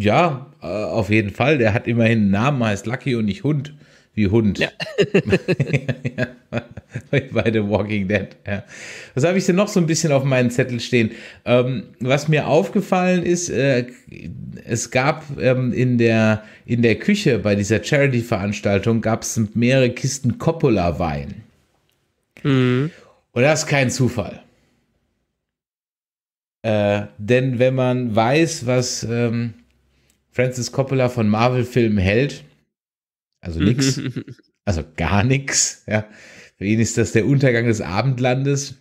Ja, äh, auf jeden Fall. Der hat immerhin einen Namen, heißt Lucky und nicht Hund wie Hund. Ja. Bei The Walking Dead. Ja. Was habe ich denn noch so ein bisschen auf meinen Zettel stehen? Ähm, was mir aufgefallen ist, äh, es gab ähm, in, der, in der Küche bei dieser Charity-Veranstaltung gab es mehrere Kisten Coppola-Wein. Mhm. Und das ist kein Zufall. Äh, denn wenn man weiß, was ähm, Francis Coppola von Marvel-Filmen hält, also mhm. nix. also gar nix. Ja. Für ihn ist das der Untergang des Abendlandes.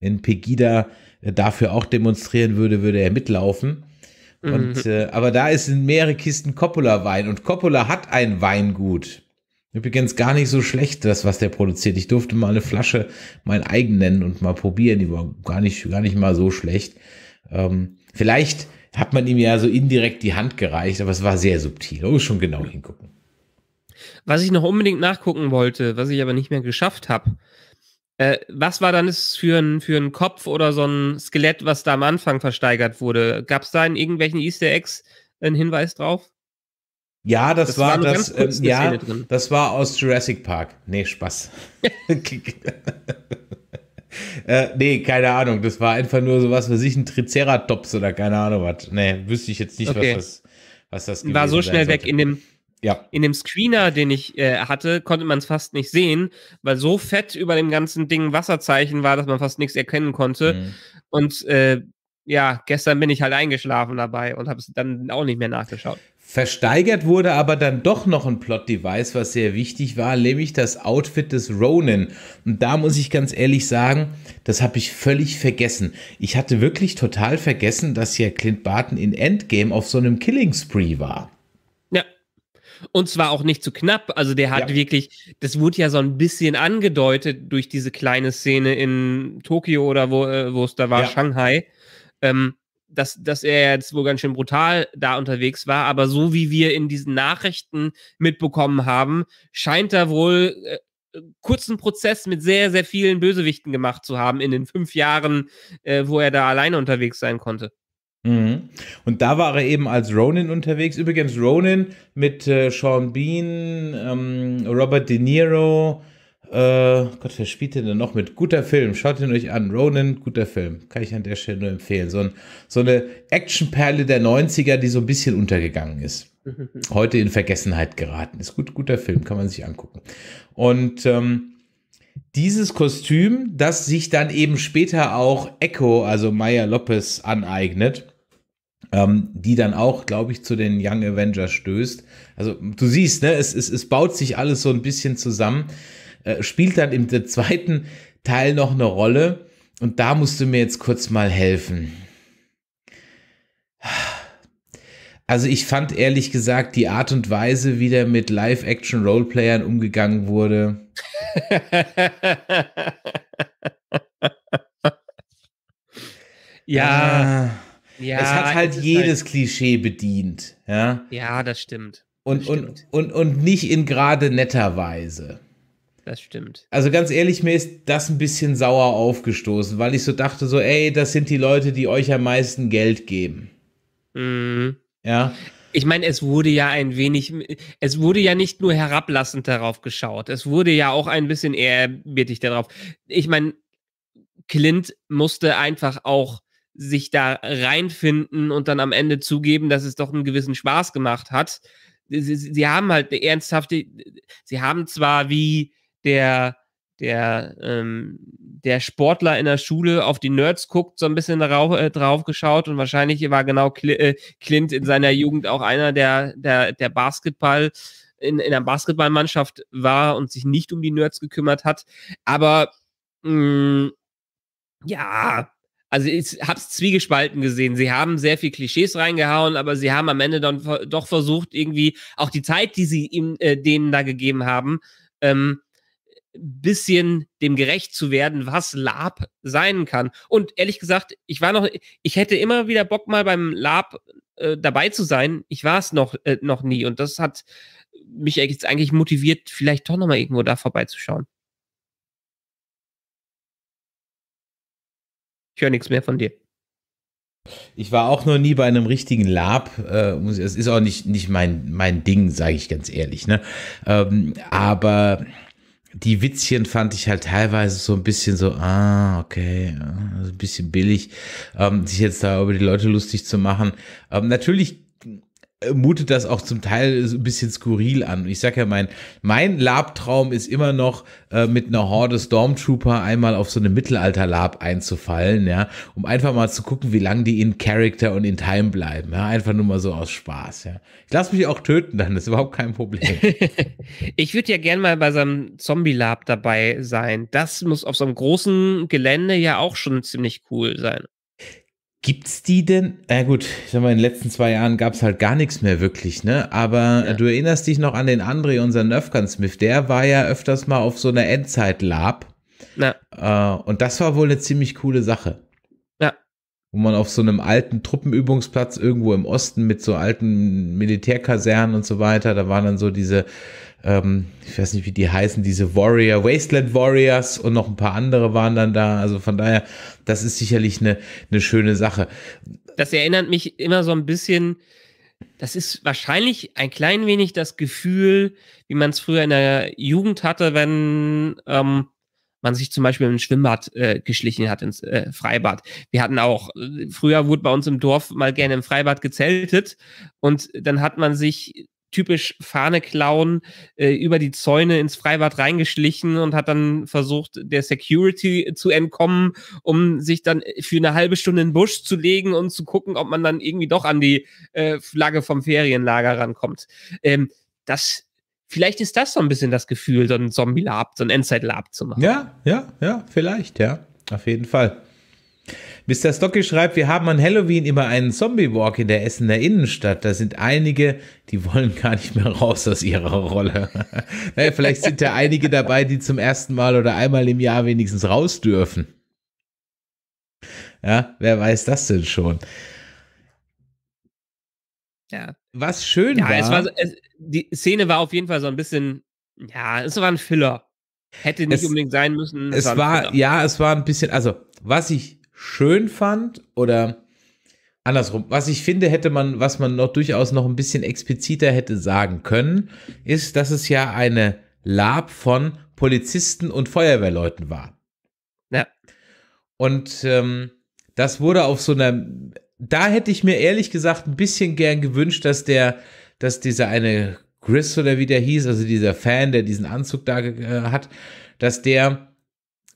Wenn Pegida äh, dafür auch demonstrieren würde, würde er mitlaufen. Und, mhm. äh, aber da sind mehrere Kisten Coppola-Wein und Coppola hat ein Weingut. Übrigens gar nicht so schlecht, das, was der produziert. Ich durfte mal eine Flasche mein eigen nennen und mal probieren. Die war gar nicht, gar nicht mal so schlecht. Ähm, vielleicht hat man ihm ja so indirekt die Hand gereicht, aber es war sehr subtil. Man muss schon genau hingucken. Was ich noch unbedingt nachgucken wollte, was ich aber nicht mehr geschafft habe, äh, was war dann das für ein, für ein Kopf oder so ein Skelett, was da am Anfang versteigert wurde? Gab es da in irgendwelchen Easter Eggs einen Hinweis drauf? Ja, das, das war, war das, äh, ja, das war aus Jurassic Park. Nee, Spaß. äh, nee, keine Ahnung. Das war einfach nur so was für sich ein Triceratops oder keine Ahnung was. Nee, wüsste ich jetzt nicht, okay. was das, was das War so schnell weg in dem. Ja. In dem Screener, den ich äh, hatte, konnte man es fast nicht sehen, weil so fett über dem ganzen Ding Wasserzeichen war, dass man fast nichts erkennen konnte. Mhm. Und äh, ja, gestern bin ich halt eingeschlafen dabei und habe es dann auch nicht mehr nachgeschaut. Versteigert wurde aber dann doch noch ein Plot-Device, was sehr wichtig war, nämlich das Outfit des Ronin. Und da muss ich ganz ehrlich sagen, das habe ich völlig vergessen. Ich hatte wirklich total vergessen, dass hier Clint Barton in Endgame auf so einem Killing-Spree war. Ja. Und zwar auch nicht zu knapp. Also der hat ja. wirklich, das wurde ja so ein bisschen angedeutet durch diese kleine Szene in Tokio oder wo äh, es da war, ja. Shanghai. Ähm, dass, dass er jetzt wohl ganz schön brutal da unterwegs war, aber so wie wir in diesen Nachrichten mitbekommen haben, scheint er wohl äh, kurzen Prozess mit sehr, sehr vielen Bösewichten gemacht zu haben in den fünf Jahren, äh, wo er da alleine unterwegs sein konnte. Mhm. Und da war er eben als Ronin unterwegs. Übrigens Ronin mit äh, Sean Bean, ähm, Robert De Niro, äh, Gott, wer spielt denn noch mit? Guter Film, schaut ihn euch an. Ronan, guter Film. Kann ich an der Stelle nur empfehlen. So, ein, so eine Actionperle der 90er, die so ein bisschen untergegangen ist. Heute in Vergessenheit geraten. Ist gut, guter Film, kann man sich angucken. Und ähm, dieses Kostüm, das sich dann eben später auch Echo, also Maya Lopez, aneignet, ähm, die dann auch, glaube ich, zu den Young Avengers stößt. Also du siehst, ne, es, es, es baut sich alles so ein bisschen zusammen. Äh, spielt dann im zweiten Teil noch eine Rolle. Und da musst du mir jetzt kurz mal helfen. Also ich fand ehrlich gesagt die Art und Weise, wie der mit Live-Action-Roleplayern umgegangen wurde. ja. Ah, ja. Es hat halt jedes halt... Klischee bedient. Ja, ja das stimmt. Und, stimmt. und, und, und nicht in gerade netter Weise. Das stimmt. Also ganz ehrlich, mir ist das ein bisschen sauer aufgestoßen, weil ich so dachte, so, ey, das sind die Leute, die euch am meisten Geld geben. Mhm. Ja. Ich meine, es wurde ja ein wenig, es wurde ja nicht nur herablassend darauf geschaut, es wurde ja auch ein bisschen ehrerbietig darauf. Ich meine, Clint musste einfach auch sich da reinfinden und dann am Ende zugeben, dass es doch einen gewissen Spaß gemacht hat. Sie, sie haben halt eine ernsthafte, sie haben zwar wie der, der, ähm, der Sportler in der Schule auf die Nerds guckt, so ein bisschen drauf, äh, drauf geschaut und wahrscheinlich war genau Cl äh, Clint in seiner Jugend auch einer, der, der, der Basketball in, in einer Basketballmannschaft war und sich nicht um die Nerds gekümmert hat. Aber mh, mm, ja, also ich habe es zwiegespalten gesehen. Sie haben sehr viel Klischees reingehauen, aber sie haben am Ende dann doch versucht, irgendwie auch die Zeit, die sie ihm, äh, denen da gegeben haben, ähm, bisschen dem gerecht zu werden, was Lab sein kann. Und ehrlich gesagt, ich war noch, ich hätte immer wieder Bock mal beim Lab äh, dabei zu sein. Ich war es noch, äh, noch nie. Und das hat mich jetzt eigentlich motiviert, vielleicht doch nochmal irgendwo da vorbeizuschauen. Ich höre nichts mehr von dir. Ich war auch noch nie bei einem richtigen Lab. Es äh, ist auch nicht, nicht mein, mein Ding, sage ich ganz ehrlich. Ne? Ähm, aber die Witzchen fand ich halt teilweise so ein bisschen so, ah, okay, also ein bisschen billig, ähm, sich jetzt da über die Leute lustig zu machen. Ähm, natürlich mutet das auch zum Teil so ein bisschen skurril an. Ich sag ja, mein, mein Labtraum ist immer noch, äh, mit einer Horde Stormtrooper einmal auf so eine Mittelalter-Lab einzufallen, ja, um einfach mal zu gucken, wie lange die in Character und in Time bleiben. Ja, einfach nur mal so aus Spaß, ja. Ich lasse mich auch töten dann, das ist überhaupt kein Problem. ich würde ja gern mal bei so einem Zombie-Lab dabei sein. Das muss auf so einem großen Gelände ja auch schon ziemlich cool sein. Gibt's die denn? Na ja gut, ich sag mal, in den letzten zwei Jahren gab's halt gar nichts mehr wirklich, ne? Aber ja. du erinnerst dich noch an den André, unseren Öfkan-Smith, der war ja öfters mal auf so einer Endzeit-Lab. Ja. Äh, und das war wohl eine ziemlich coole Sache wo man auf so einem alten Truppenübungsplatz irgendwo im Osten mit so alten Militärkasernen und so weiter, da waren dann so diese, ähm, ich weiß nicht, wie die heißen, diese Warrior, Wasteland Warriors und noch ein paar andere waren dann da. Also von daher, das ist sicherlich eine, eine schöne Sache. Das erinnert mich immer so ein bisschen, das ist wahrscheinlich ein klein wenig das Gefühl, wie man es früher in der Jugend hatte, wenn ähm, man sich zum Beispiel im Schwimmbad äh, geschlichen hat, ins äh, Freibad. Wir hatten auch, äh, früher wurde bei uns im Dorf mal gerne im Freibad gezeltet und dann hat man sich typisch Fahne klauen, äh, über die Zäune ins Freibad reingeschlichen und hat dann versucht, der Security zu entkommen, um sich dann für eine halbe Stunde in den Busch zu legen und zu gucken, ob man dann irgendwie doch an die äh, Flagge vom Ferienlager rankommt. Ähm, das Vielleicht ist das so ein bisschen das Gefühl, so ein Zombie-Lab, so ein Endzeit-Lab zu machen. Ja, ja, ja, vielleicht, ja. Auf jeden Fall. Mr. Stocky schreibt, wir haben an Halloween immer einen Zombie-Walk in der Essener Innenstadt. Da sind einige, die wollen gar nicht mehr raus aus ihrer Rolle. naja, vielleicht sind da einige dabei, die zum ersten Mal oder einmal im Jahr wenigstens raus dürfen. Ja, wer weiß das denn schon? Ja, was schön ja, war. Es war es, die Szene war auf jeden Fall so ein bisschen, ja, es war ein Filler. Hätte nicht es, unbedingt sein müssen. Es, es war, Filler. ja, es war ein bisschen, also, was ich schön fand oder andersrum, was ich finde, hätte man, was man noch durchaus noch ein bisschen expliziter hätte sagen können, ist, dass es ja eine Lab von Polizisten und Feuerwehrleuten war. Ja. Und ähm, das wurde auf so einer da hätte ich mir ehrlich gesagt ein bisschen gern gewünscht, dass der, dass dieser eine Chris oder wie der hieß, also dieser Fan, der diesen Anzug da äh, hat, dass der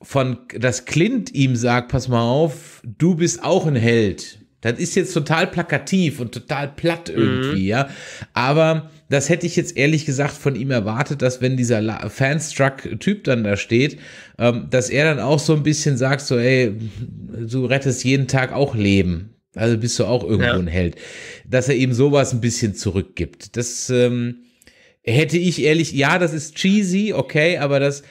von, dass Clint ihm sagt, pass mal auf, du bist auch ein Held. Das ist jetzt total plakativ und total platt mhm. irgendwie, mhm. ja. Aber das hätte ich jetzt ehrlich gesagt von ihm erwartet, dass wenn dieser Fanstruck-Typ dann da steht, ähm, dass er dann auch so ein bisschen sagt, so, ey, du rettest jeden Tag auch Leben. Also bist du auch irgendwo ja. ein Held. Dass er eben sowas ein bisschen zurückgibt. Das ähm, hätte ich ehrlich, ja, das ist cheesy, okay, aber das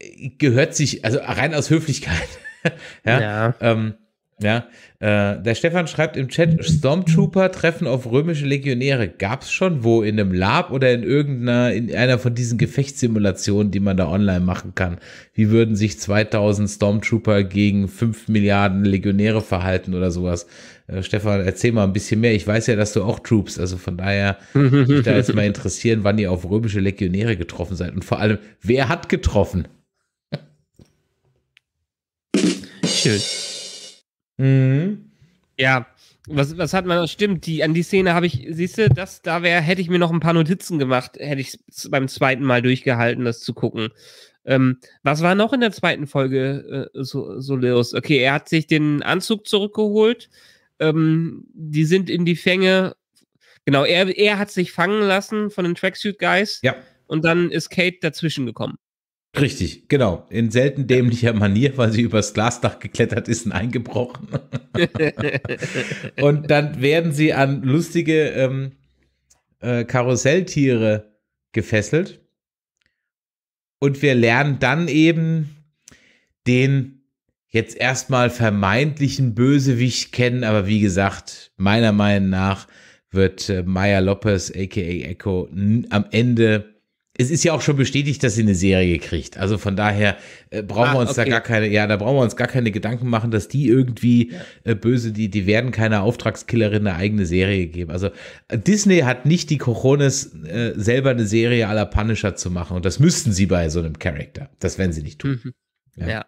äh, gehört sich, also rein aus Höflichkeit. ja. Ja. Ähm, ja. Äh, der Stefan schreibt im Chat, Stormtrooper treffen auf römische Legionäre. Gab es schon wo? In einem Lab oder in irgendeiner, in einer von diesen Gefechtssimulationen, die man da online machen kann? Wie würden sich 2000 Stormtrooper gegen 5 Milliarden Legionäre verhalten oder sowas? Äh, Stefan, erzähl mal ein bisschen mehr. Ich weiß ja, dass du auch Troops, also von daher würde mich da jetzt mal interessieren, wann ihr auf römische Legionäre getroffen seid und vor allem, wer hat getroffen? Schön. Mhm. Ja, was, was hat man das Stimmt, die, an die Szene habe ich, siehst du, das, da wär, hätte ich mir noch ein paar Notizen gemacht, hätte ich es beim zweiten Mal durchgehalten, das zu gucken. Ähm, was war noch in der zweiten Folge, äh, so, so Leos? Okay, er hat sich den Anzug zurückgeholt, ähm, die sind in die Fänge. Genau, er, er hat sich fangen lassen von den Tracksuit Guys. Ja. Und dann ist Kate dazwischen gekommen. Richtig, genau. In selten dämlicher Manier, weil sie übers Glasdach geklettert ist und eingebrochen. und dann werden sie an lustige ähm, äh, Karusselltiere gefesselt. Und wir lernen dann eben den jetzt erstmal vermeintlichen Bösewicht kennen, aber wie gesagt, meiner Meinung nach wird äh, Maya Lopez, aka Echo, am Ende. Es ist ja auch schon bestätigt, dass sie eine Serie kriegt. Also von daher äh, brauchen ah, wir uns okay. da gar keine, ja, da brauchen wir uns gar keine Gedanken machen, dass die irgendwie äh, böse, die, die werden keiner Auftragskillerin eine eigene Serie geben. Also äh, Disney hat nicht die Corones, äh, selber eine Serie aller Punisher zu machen. Und das müssten sie bei so einem Charakter. Das werden sie nicht tun. Mhm. ja. ja.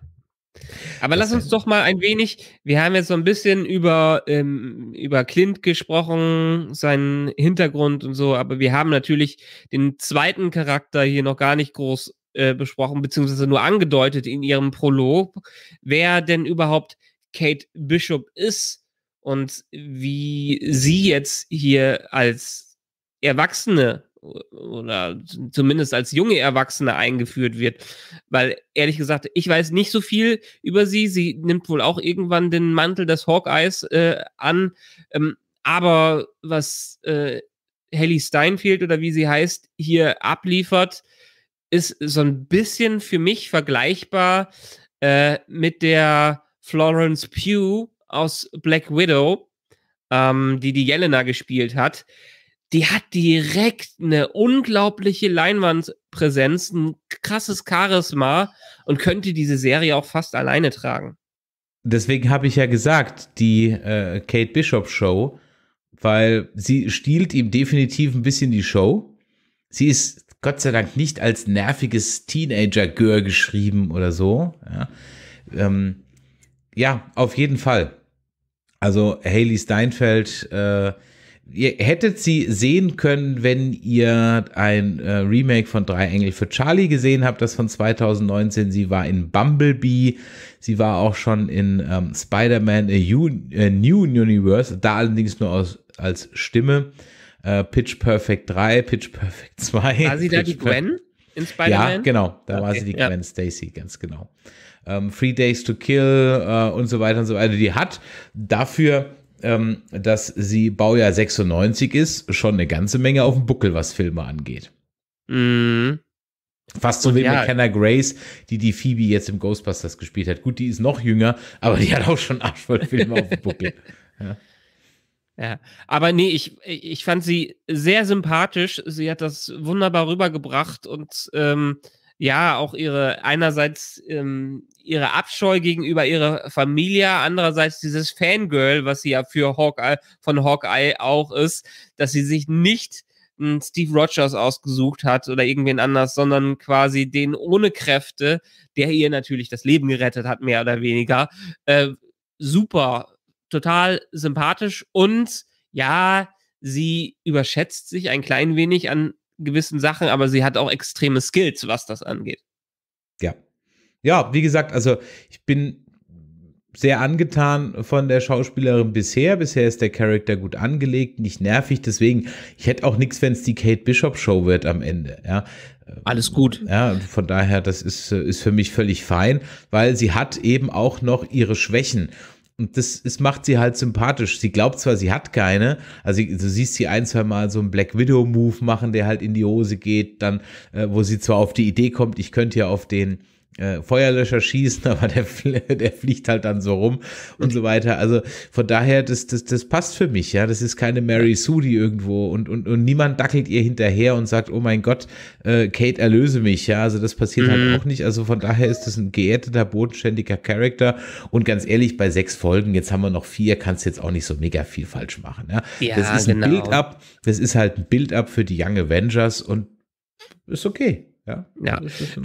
Aber das lass uns doch mal ein wenig, wir haben jetzt so ein bisschen über, ähm, über Clint gesprochen, seinen Hintergrund und so, aber wir haben natürlich den zweiten Charakter hier noch gar nicht groß äh, besprochen, beziehungsweise nur angedeutet in ihrem Prolog, wer denn überhaupt Kate Bishop ist und wie sie jetzt hier als Erwachsene oder zumindest als junge Erwachsene eingeführt wird. Weil ehrlich gesagt, ich weiß nicht so viel über sie. Sie nimmt wohl auch irgendwann den Mantel des Hawkeyes äh, an. Ähm, aber was äh, Hallie Steinfeld oder wie sie heißt, hier abliefert, ist so ein bisschen für mich vergleichbar äh, mit der Florence Pugh aus Black Widow, ähm, die die Jelena gespielt hat die hat direkt eine unglaubliche Leinwandpräsenz, ein krasses Charisma und könnte diese Serie auch fast alleine tragen. Deswegen habe ich ja gesagt, die äh, Kate Bishop Show, weil sie stiehlt ihm definitiv ein bisschen die Show. Sie ist Gott sei Dank nicht als nerviges Teenager-Gör geschrieben oder so. Ja. Ähm, ja. auf jeden Fall. Also Haley Steinfeld äh, ihr hättet sie sehen können, wenn ihr ein äh, Remake von Drei Engel für Charlie gesehen habt, das von 2019. Sie war in Bumblebee, sie war auch schon in ähm, Spider-Man A, äh, A, äh, New Universe, da allerdings nur aus, als Stimme. Äh, Pitch Perfect 3, Pitch Perfect 2. War sie Pitch da die Gwen in Spider-Man? Ja, genau, da okay, war sie die ja. Gwen Stacy, ganz genau. Ähm, Three Days to Kill äh, und so weiter und so weiter. Die hat dafür ähm, dass sie Baujahr 96 ist, schon eine ganze Menge auf dem Buckel, was Filme angeht. Mhm. Fast so wie ja. McKenna Grace, die die Phoebe jetzt im Ghostbusters gespielt hat. Gut, die ist noch jünger, aber die hat auch schon arschvoll Filme auf dem Buckel. Ja. ja. aber nee, ich, ich fand sie sehr sympathisch. Sie hat das wunderbar rübergebracht und ähm, ja auch ihre einerseits ähm, ihre Abscheu gegenüber ihrer Familie, andererseits dieses Fangirl, was sie ja für Hawkeye von Hawkeye auch ist, dass sie sich nicht einen Steve Rogers ausgesucht hat oder irgendwen anders, sondern quasi den ohne Kräfte, der ihr natürlich das Leben gerettet hat, mehr oder weniger. Äh, super, total sympathisch und ja, sie überschätzt sich ein klein wenig an gewissen Sachen, aber sie hat auch extreme Skills, was das angeht. Ja. Ja, wie gesagt, also ich bin sehr angetan von der Schauspielerin bisher. Bisher ist der Charakter gut angelegt, nicht nervig. Deswegen, ich hätte auch nichts, wenn es die Kate Bishop Show wird am Ende. Ja. Alles gut. Ja, von daher, das ist, äh, ist für mich völlig fein, weil sie hat eben auch noch ihre Schwächen. Und das ist, macht sie halt sympathisch. Sie glaubt zwar, sie hat keine, also sie, du siehst sie ein, zwei Mal so einen Black Widow-Move machen, der halt in die Hose geht, dann, äh, wo sie zwar auf die Idee kommt, ich könnte ja auf den äh, Feuerlöscher schießen, aber der, der fliegt halt dann so rum und so weiter. Also von daher, das, das, das passt für mich, ja. Das ist keine Mary Sue, die irgendwo und, und, und niemand dackelt ihr hinterher und sagt, oh mein Gott, äh, Kate, erlöse mich, ja. Also das passiert halt mhm. halt auch nicht. Also von daher ist das ein geerdeter, bodenständiger Charakter. Und ganz ehrlich, bei sechs Folgen, jetzt haben wir noch vier, kannst du jetzt auch nicht so mega viel falsch machen, ja. ja das ist genau. ein Build-up, das ist halt ein Build-up für die Young Avengers und ist okay. Ja, ja. Das ist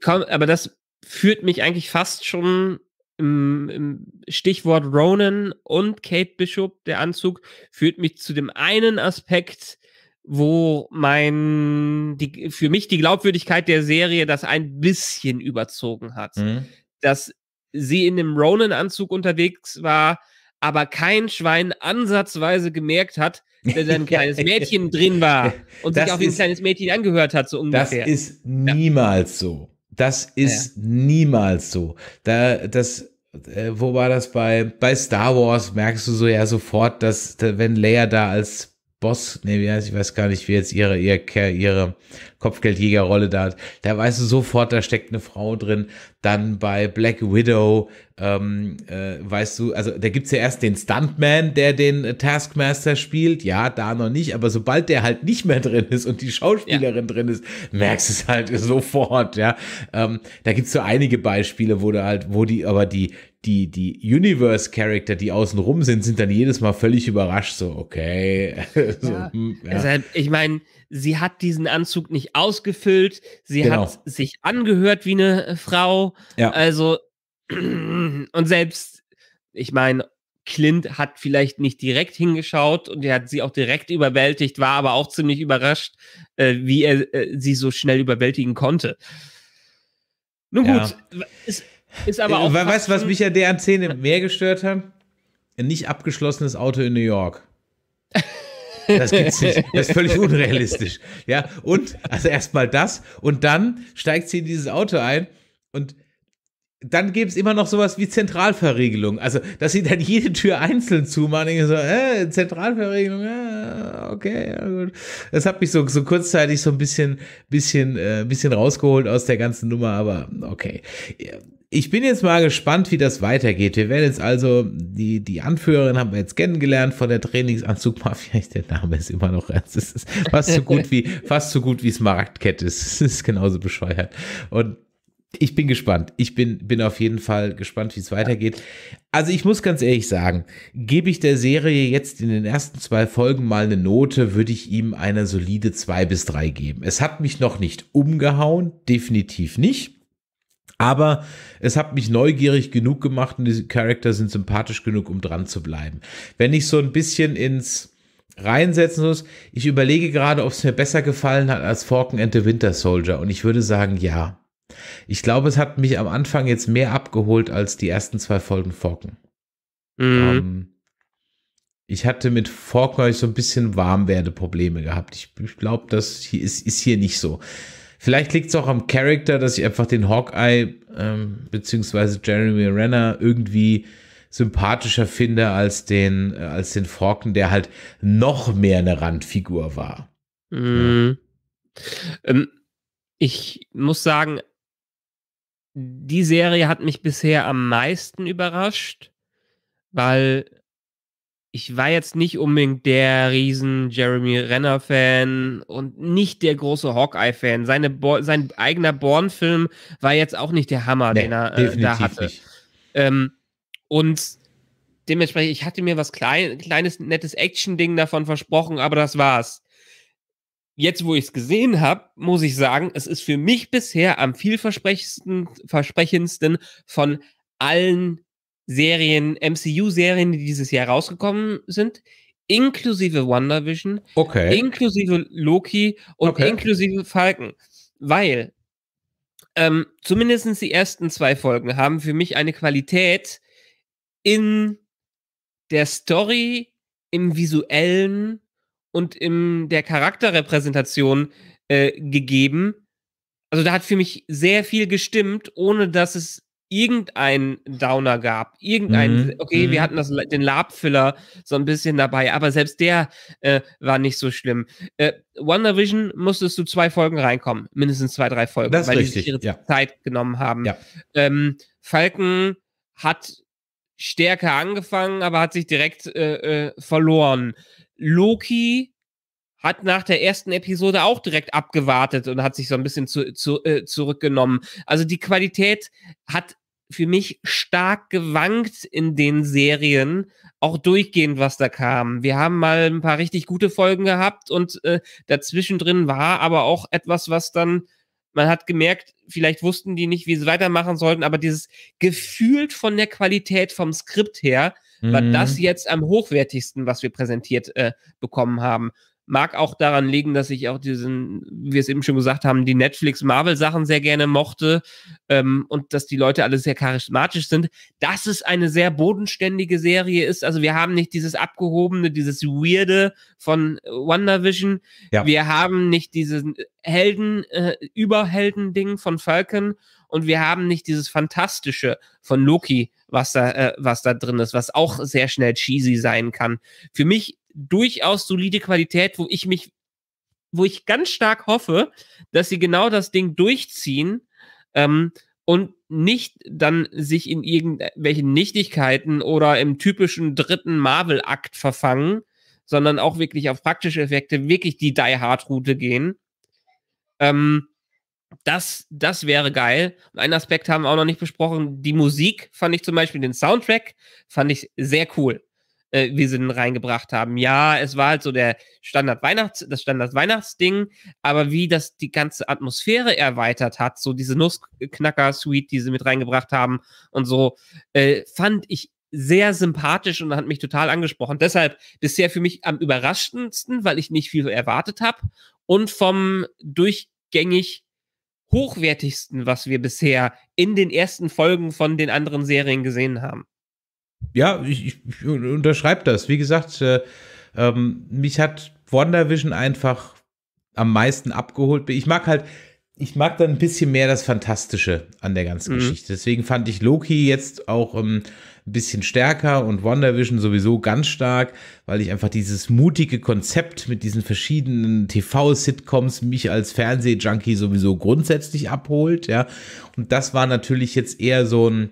komm, aber das führt mich eigentlich fast schon im, im Stichwort Ronan und Kate Bishop, der Anzug, führt mich zu dem einen Aspekt, wo mein, die, für mich die Glaubwürdigkeit der Serie das ein bisschen überzogen hat. Mhm. Dass sie in dem Ronan-Anzug unterwegs war, aber kein Schwein ansatzweise gemerkt hat, dass ein kleines Mädchen drin war und das sich auf ein kleines Mädchen angehört hat, so ungefähr. Das ist niemals so. Das ist ja. niemals so. Da, das, äh, wo war das bei, bei Star Wars? Merkst du so ja sofort, dass, wenn Leia da als Boss, nee, wie heißt, ich weiß gar nicht, wie jetzt ihre, ihr, ihre Kopfgeldjägerrolle da, da weißt du sofort, da steckt eine Frau drin. Dann bei Black Widow, ähm, äh, weißt du, also da gibt es ja erst den Stuntman, der den äh, Taskmaster spielt. Ja, da noch nicht, aber sobald der halt nicht mehr drin ist und die Schauspielerin ja. drin ist, merkst du es halt sofort, ja. Ähm, da gibt's so einige Beispiele, wo du halt, wo die, aber die, die, die Universe-Charakter, die außen rum sind, sind dann jedes Mal völlig überrascht, so, okay. so, ja. Hm, ja. Also, halt, ich meine, sie hat diesen Anzug nicht ausgefüllt, sie genau. hat sich angehört wie eine äh, Frau. Ja. Also, und selbst, ich meine, Clint hat vielleicht nicht direkt hingeschaut und er hat sie auch direkt überwältigt, war aber auch ziemlich überrascht, äh, wie er äh, sie so schnell überwältigen konnte. Nun gut, ja. ist, ist aber äh, auch. weißt du, was mich an deren Szene mehr gestört hat? Ein nicht abgeschlossenes Auto in New York. Das gibt's nicht. Das ist völlig unrealistisch. Ja, und also erstmal das und dann steigt sie in dieses Auto ein und dann gibt es immer noch sowas wie Zentralverriegelung. Also, dass sie dann jede Tür einzeln zumachen. Ich so, äh, Zentralverriegelung, äh, okay, ja, gut. Das hat mich so, so kurzzeitig so ein bisschen, bisschen, äh, bisschen rausgeholt aus der ganzen Nummer, aber okay. Ja. Ich bin jetzt mal gespannt, wie das weitergeht. Wir werden jetzt also, die, die Anführerin haben wir jetzt kennengelernt von der Trainingsanzugmafia. Der Name ist immer noch ernst. Es ist fast so gut wie, fast so gut wie Smaragdkette. Es ist genauso bescheuert. Und ich bin gespannt. Ich bin, bin auf jeden Fall gespannt, wie es weitergeht. Also ich muss ganz ehrlich sagen, gebe ich der Serie jetzt in den ersten zwei Folgen mal eine Note, würde ich ihm eine solide zwei bis drei geben. Es hat mich noch nicht umgehauen, definitiv nicht. Aber es hat mich neugierig genug gemacht und die Charakter sind sympathisch genug, um dran zu bleiben. Wenn ich so ein bisschen ins reinsetzen muss, ich überlege gerade, ob es mir besser gefallen hat als Falcon and the Winter Soldier und ich würde sagen, ja. Ich glaube, es hat mich am Anfang jetzt mehr abgeholt als die ersten zwei Folgen Falcon. Mhm. Ähm, ich hatte mit Falcon so ein bisschen Warmwerdeprobleme gehabt. Ich, ich glaube, das hier ist, ist hier nicht so. Vielleicht liegt es auch am Charakter, dass ich einfach den Hawkeye ähm, bzw. Jeremy Renner irgendwie sympathischer finde als den, äh, als den Forken, der halt noch mehr eine Randfigur war. Mhm. Ja. Ähm, ich muss sagen, die Serie hat mich bisher am meisten überrascht, weil ich war jetzt nicht unbedingt der riesen Jeremy Renner-Fan und nicht der große Hawkeye-Fan. Sein eigener Born-Film war jetzt auch nicht der Hammer, nee, den er äh, da hatte. Ähm, und dementsprechend, ich hatte mir was klein, kleines, nettes Action-Ding davon versprochen, aber das war's. Jetzt, wo ich es gesehen habe, muss ich sagen, es ist für mich bisher am vielversprechendsten von allen Serien, MCU-Serien, die dieses Jahr rausgekommen sind, inklusive WandaVision, okay. inklusive Loki und okay. inklusive Falken. Weil ähm, zumindest die ersten zwei Folgen haben für mich eine Qualität in der Story, im visuellen und in der Charakterrepräsentation äh, gegeben. Also da hat für mich sehr viel gestimmt, ohne dass es irgendeinen Downer gab, irgendeinen, mhm. okay, mhm. wir hatten das, den Labfiller so ein bisschen dabei, aber selbst der äh, war nicht so schlimm. Äh, Wonder musstest du zwei Folgen reinkommen, mindestens zwei, drei Folgen, das weil richtig, die sich ihre ja. Zeit genommen haben. Ja. Ähm, Falken hat stärker angefangen, aber hat sich direkt äh, äh verloren. Loki hat nach der ersten Episode auch direkt abgewartet und hat sich so ein bisschen zu, zu, äh, zurückgenommen. Also die Qualität hat für mich stark gewankt in den Serien, auch durchgehend, was da kam. Wir haben mal ein paar richtig gute Folgen gehabt und äh, dazwischen drin war aber auch etwas, was dann, man hat gemerkt, vielleicht wussten die nicht, wie sie weitermachen sollten, aber dieses gefühlt von der Qualität vom Skript her, war mhm. das jetzt am hochwertigsten, was wir präsentiert äh, bekommen haben. Mag auch daran liegen, dass ich auch diesen, wie wir es eben schon gesagt haben, die Netflix-Marvel-Sachen sehr gerne mochte ähm, und dass die Leute alle sehr charismatisch sind. Dass es eine sehr bodenständige Serie ist. Also wir haben nicht dieses abgehobene, dieses Weirde von äh, WandaVision. Ja. Wir haben nicht dieses äh, Helden, äh, Überhelden-Ding von Falcon und wir haben nicht dieses Fantastische von Loki, was da, äh, was da drin ist, was auch sehr schnell cheesy sein kann. Für mich durchaus solide Qualität, wo ich mich, wo ich ganz stark hoffe, dass sie genau das Ding durchziehen ähm, und nicht dann sich in irgendwelchen Nichtigkeiten oder im typischen dritten Marvel-Akt verfangen, sondern auch wirklich auf praktische Effekte, wirklich die Die Hard-Route gehen. Ähm, das, das wäre geil. Und einen Aspekt haben wir auch noch nicht besprochen. Die Musik fand ich zum Beispiel, den Soundtrack fand ich sehr cool äh, wie sie den reingebracht haben. Ja, es war halt so der Standard Weihnachts, das Standard Weihnachtsding, aber wie das die ganze Atmosphäre erweitert hat, so diese Nussknacker Suite, die sie mit reingebracht haben und so, äh, fand ich sehr sympathisch und hat mich total angesprochen. Deshalb bisher für mich am überraschendsten, weil ich nicht viel erwartet habe und vom durchgängig hochwertigsten, was wir bisher in den ersten Folgen von den anderen Serien gesehen haben ja, ich, ich unterschreibe das. Wie gesagt, äh, ähm, mich hat WandaVision einfach am meisten abgeholt. Ich mag halt, ich mag dann ein bisschen mehr das Fantastische an der ganzen mhm. Geschichte. Deswegen fand ich Loki jetzt auch ähm, ein bisschen stärker und WandaVision sowieso ganz stark, weil ich einfach dieses mutige Konzept mit diesen verschiedenen TV-Sitcoms mich als Fernsehjunkie sowieso grundsätzlich abholt, ja. Und das war natürlich jetzt eher so ein,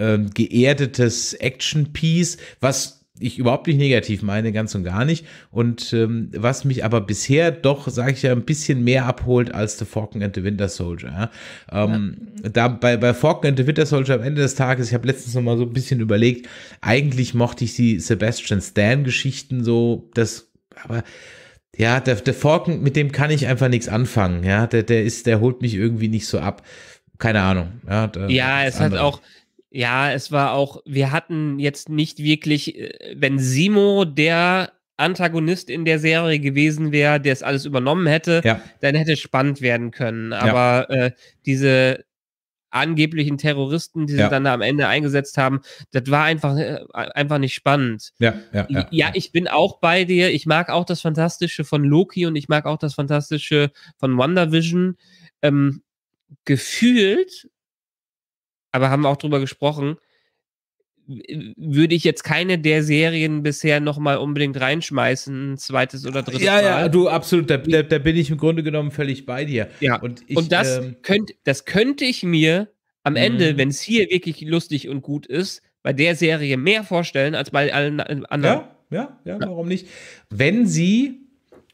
ähm, geerdetes Action-Piece, was ich überhaupt nicht negativ meine, ganz und gar nicht. Und ähm, was mich aber bisher doch, sage ich ja, ein bisschen mehr abholt als The Falcon and the Winter Soldier. Ja? Ähm, ja. Da bei, bei Falcon and the Winter Soldier am Ende des Tages, ich habe letztens noch mal so ein bisschen überlegt, eigentlich mochte ich die Sebastian Stan-Geschichten so, das, aber ja, der, der Falcon, mit dem kann ich einfach nichts anfangen. Ja, der, der ist, der holt mich irgendwie nicht so ab. Keine Ahnung. Ja, ja es hat auch ja, es war auch, wir hatten jetzt nicht wirklich, äh, wenn Simo der Antagonist in der Serie gewesen wäre, der es alles übernommen hätte, ja. dann hätte es spannend werden können. Aber ja. äh, diese angeblichen Terroristen, die sie ja. dann da am Ende eingesetzt haben, das war einfach, äh, einfach nicht spannend. Ja, ja, ja, ich bin auch bei dir. Ich mag auch das Fantastische von Loki und ich mag auch das Fantastische von WandaVision. Ähm, gefühlt aber haben wir auch drüber gesprochen, würde ich jetzt keine der Serien bisher nochmal unbedingt reinschmeißen, zweites oder drittes ja, Mal. Ja, du, absolut, da, da, da, bin ich im Grunde genommen völlig bei dir. Ja, und, ich, und das, ähm, könnt, das könnte ich mir am Ende, mhm. wenn es hier wirklich lustig und gut ist, bei der Serie mehr vorstellen als bei allen anderen. Ja, ja, ja, warum nicht? Wenn sie,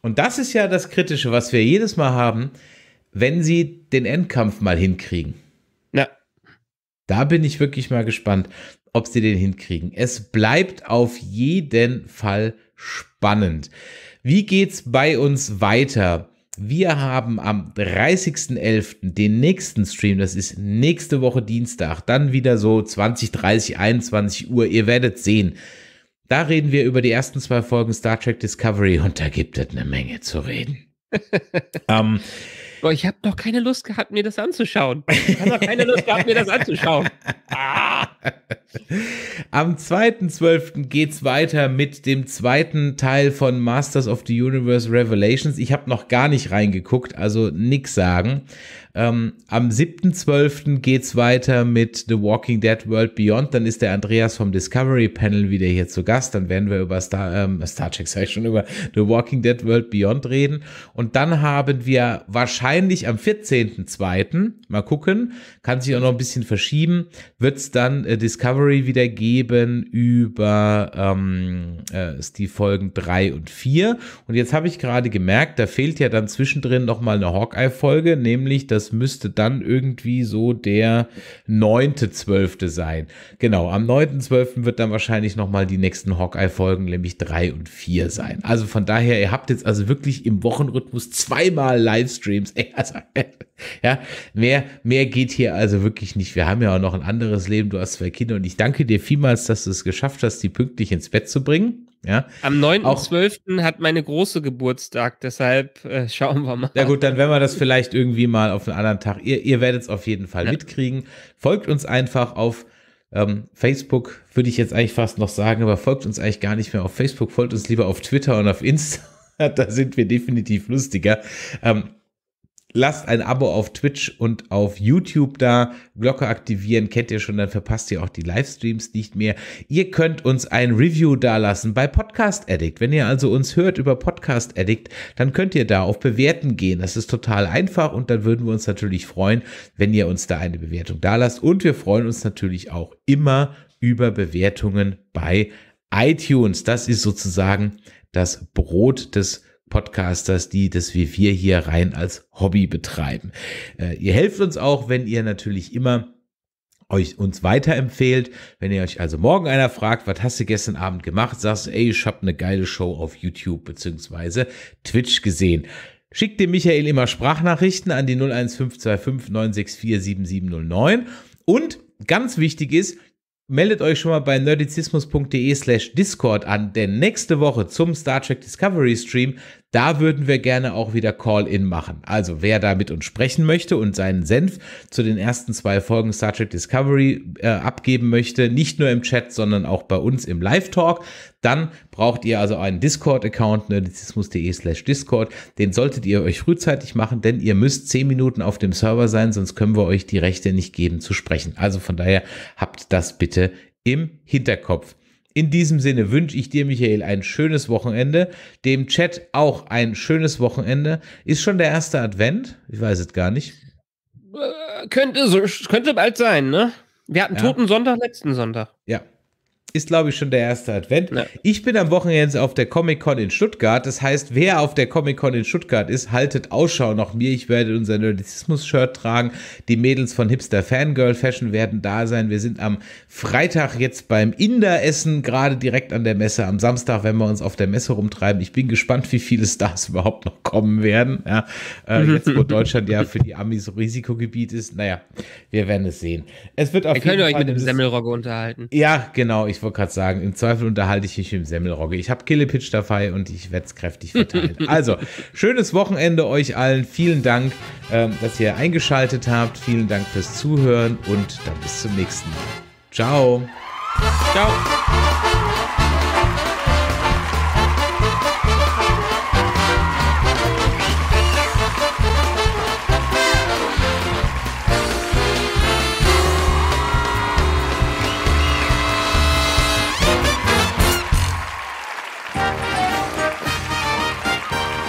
und das ist ja das Kritische, was wir jedes Mal haben, wenn sie den Endkampf mal hinkriegen. Da bin ich wirklich mal gespannt, ob sie den hinkriegen. Es bleibt auf jeden Fall spannend. Wie geht's bei uns weiter? Wir haben am 30.11. den nächsten Stream, das ist nächste Woche Dienstag, dann wieder so 20, 30, 21 Uhr, ihr werdet sehen. Da reden wir über die ersten zwei Folgen Star Trek Discovery und da gibt es eine Menge zu reden. ähm, Boah, ich habe doch keine Lust gehabt, mir das anzuschauen. Ich habe doch keine Lust gehabt, mir das anzuschauen. Ah! Am 2.12. geht es weiter mit dem zweiten Teil von Masters of the Universe Revelations. Ich habe noch gar nicht reingeguckt, also nichts sagen. Ähm, am 7.12. geht es weiter mit The Walking Dead World Beyond. Dann ist der Andreas vom Discovery Panel wieder hier zu Gast. Dann werden wir über Star, ähm, Star Trek, sag ich schon, über The Walking Dead World Beyond reden. Und dann haben wir wahrscheinlich am 14.2. mal gucken, kann sich auch noch ein bisschen verschieben, wird es dann äh, Discovery Discovery wieder geben über ähm, äh, die Folgen 3 und 4. Und jetzt habe ich gerade gemerkt, da fehlt ja dann zwischendrin nochmal eine Hawkeye-Folge, nämlich das müsste dann irgendwie so der 9.12. sein. Genau, am 9.12. wird dann wahrscheinlich nochmal die nächsten Hawkeye-Folgen, nämlich 3 und 4 sein. Also von daher, ihr habt jetzt also wirklich im Wochenrhythmus zweimal Livestreams. Ey, also, ja, mehr, mehr geht hier also wirklich nicht. Wir haben ja auch noch ein anderes Leben. Du hast zwei Kinder und ich danke dir vielmals, dass du es geschafft hast, die pünktlich ins Bett zu bringen. Ja. Am 9.12. hat meine große Geburtstag, deshalb äh, schauen wir mal. Na gut, dann werden wir das vielleicht irgendwie mal auf einen anderen Tag. Ihr, ihr werdet es auf jeden Fall ja. mitkriegen. Folgt uns einfach auf ähm, Facebook, würde ich jetzt eigentlich fast noch sagen, aber folgt uns eigentlich gar nicht mehr auf Facebook. Folgt uns lieber auf Twitter und auf Insta. da sind wir definitiv lustiger. Ähm, Lasst ein Abo auf Twitch und auf YouTube da. Glocke aktivieren, kennt ihr schon, dann verpasst ihr auch die Livestreams nicht mehr. Ihr könnt uns ein Review dalassen bei Podcast Addict. Wenn ihr also uns hört über Podcast Addict, dann könnt ihr da auf Bewerten gehen. Das ist total einfach und dann würden wir uns natürlich freuen, wenn ihr uns da eine Bewertung dalasst. Und wir freuen uns natürlich auch immer über Bewertungen bei iTunes. Das ist sozusagen das Brot des Podcasters, die das wie wir hier rein als Hobby betreiben. Äh, ihr helft uns auch, wenn ihr natürlich immer euch uns weiterempfehlt. Wenn ihr euch also morgen einer fragt, was hast du gestern Abend gemacht, sagst du, ey, ich hab eine geile Show auf YouTube beziehungsweise Twitch gesehen. Schickt dem Michael immer Sprachnachrichten an die 01525 964 7709 und ganz wichtig ist, meldet euch schon mal bei nerdizismus.de slash Discord an, denn nächste Woche zum Star Trek Discovery Stream, da würden wir gerne auch wieder Call-In machen. Also wer da mit uns sprechen möchte und seinen Senf zu den ersten zwei Folgen Star Trek Discovery äh, abgeben möchte, nicht nur im Chat, sondern auch bei uns im Live-Talk, dann braucht ihr also einen Discord-Account, nerdizismus.de slash Discord. Den solltet ihr euch frühzeitig machen, denn ihr müsst zehn Minuten auf dem Server sein, sonst können wir euch die Rechte nicht geben zu sprechen. Also von daher habt das bitte bitte im Hinterkopf. In diesem Sinne wünsche ich dir, Michael, ein schönes Wochenende. Dem Chat auch ein schönes Wochenende. Ist schon der erste Advent? Ich weiß es gar nicht. Äh, könnte, könnte bald sein, ne? Wir hatten ja. Toten Sonntag letzten Sonntag. Ja, ist, glaube ich, schon der erste Advent. Ja. Ich bin am Wochenende auf der Comic-Con in Stuttgart. Das heißt, wer auf der Comic-Con in Stuttgart ist, haltet Ausschau nach mir. Ich werde unser Nerdizismus-Shirt tragen. Die Mädels von Hipster Fangirl Fashion werden da sein. Wir sind am Freitag jetzt beim Inder-Essen, gerade direkt an der Messe. Am Samstag, werden wir uns auf der Messe rumtreiben. Ich bin gespannt, wie viele Stars überhaupt noch kommen werden. Ja, äh, mhm. jetzt, wo Deutschland ja für die Amis Risikogebiet ist. Naja, wir werden es sehen. Es wird auf wir jeden können Fall euch mit dem Semmelrogge unterhalten. Ja, genau. Ich wollte gerade sagen, im Zweifel unterhalte ich mich im Semmelrogge. Ich habe Killepitch dabei und ich werde es kräftig verteilen. also, schönes Wochenende euch allen. Vielen Dank, ähm, dass ihr eingeschaltet habt. Vielen Dank fürs Zuhören und dann bis zum nächsten Mal. Ciao. Ciao.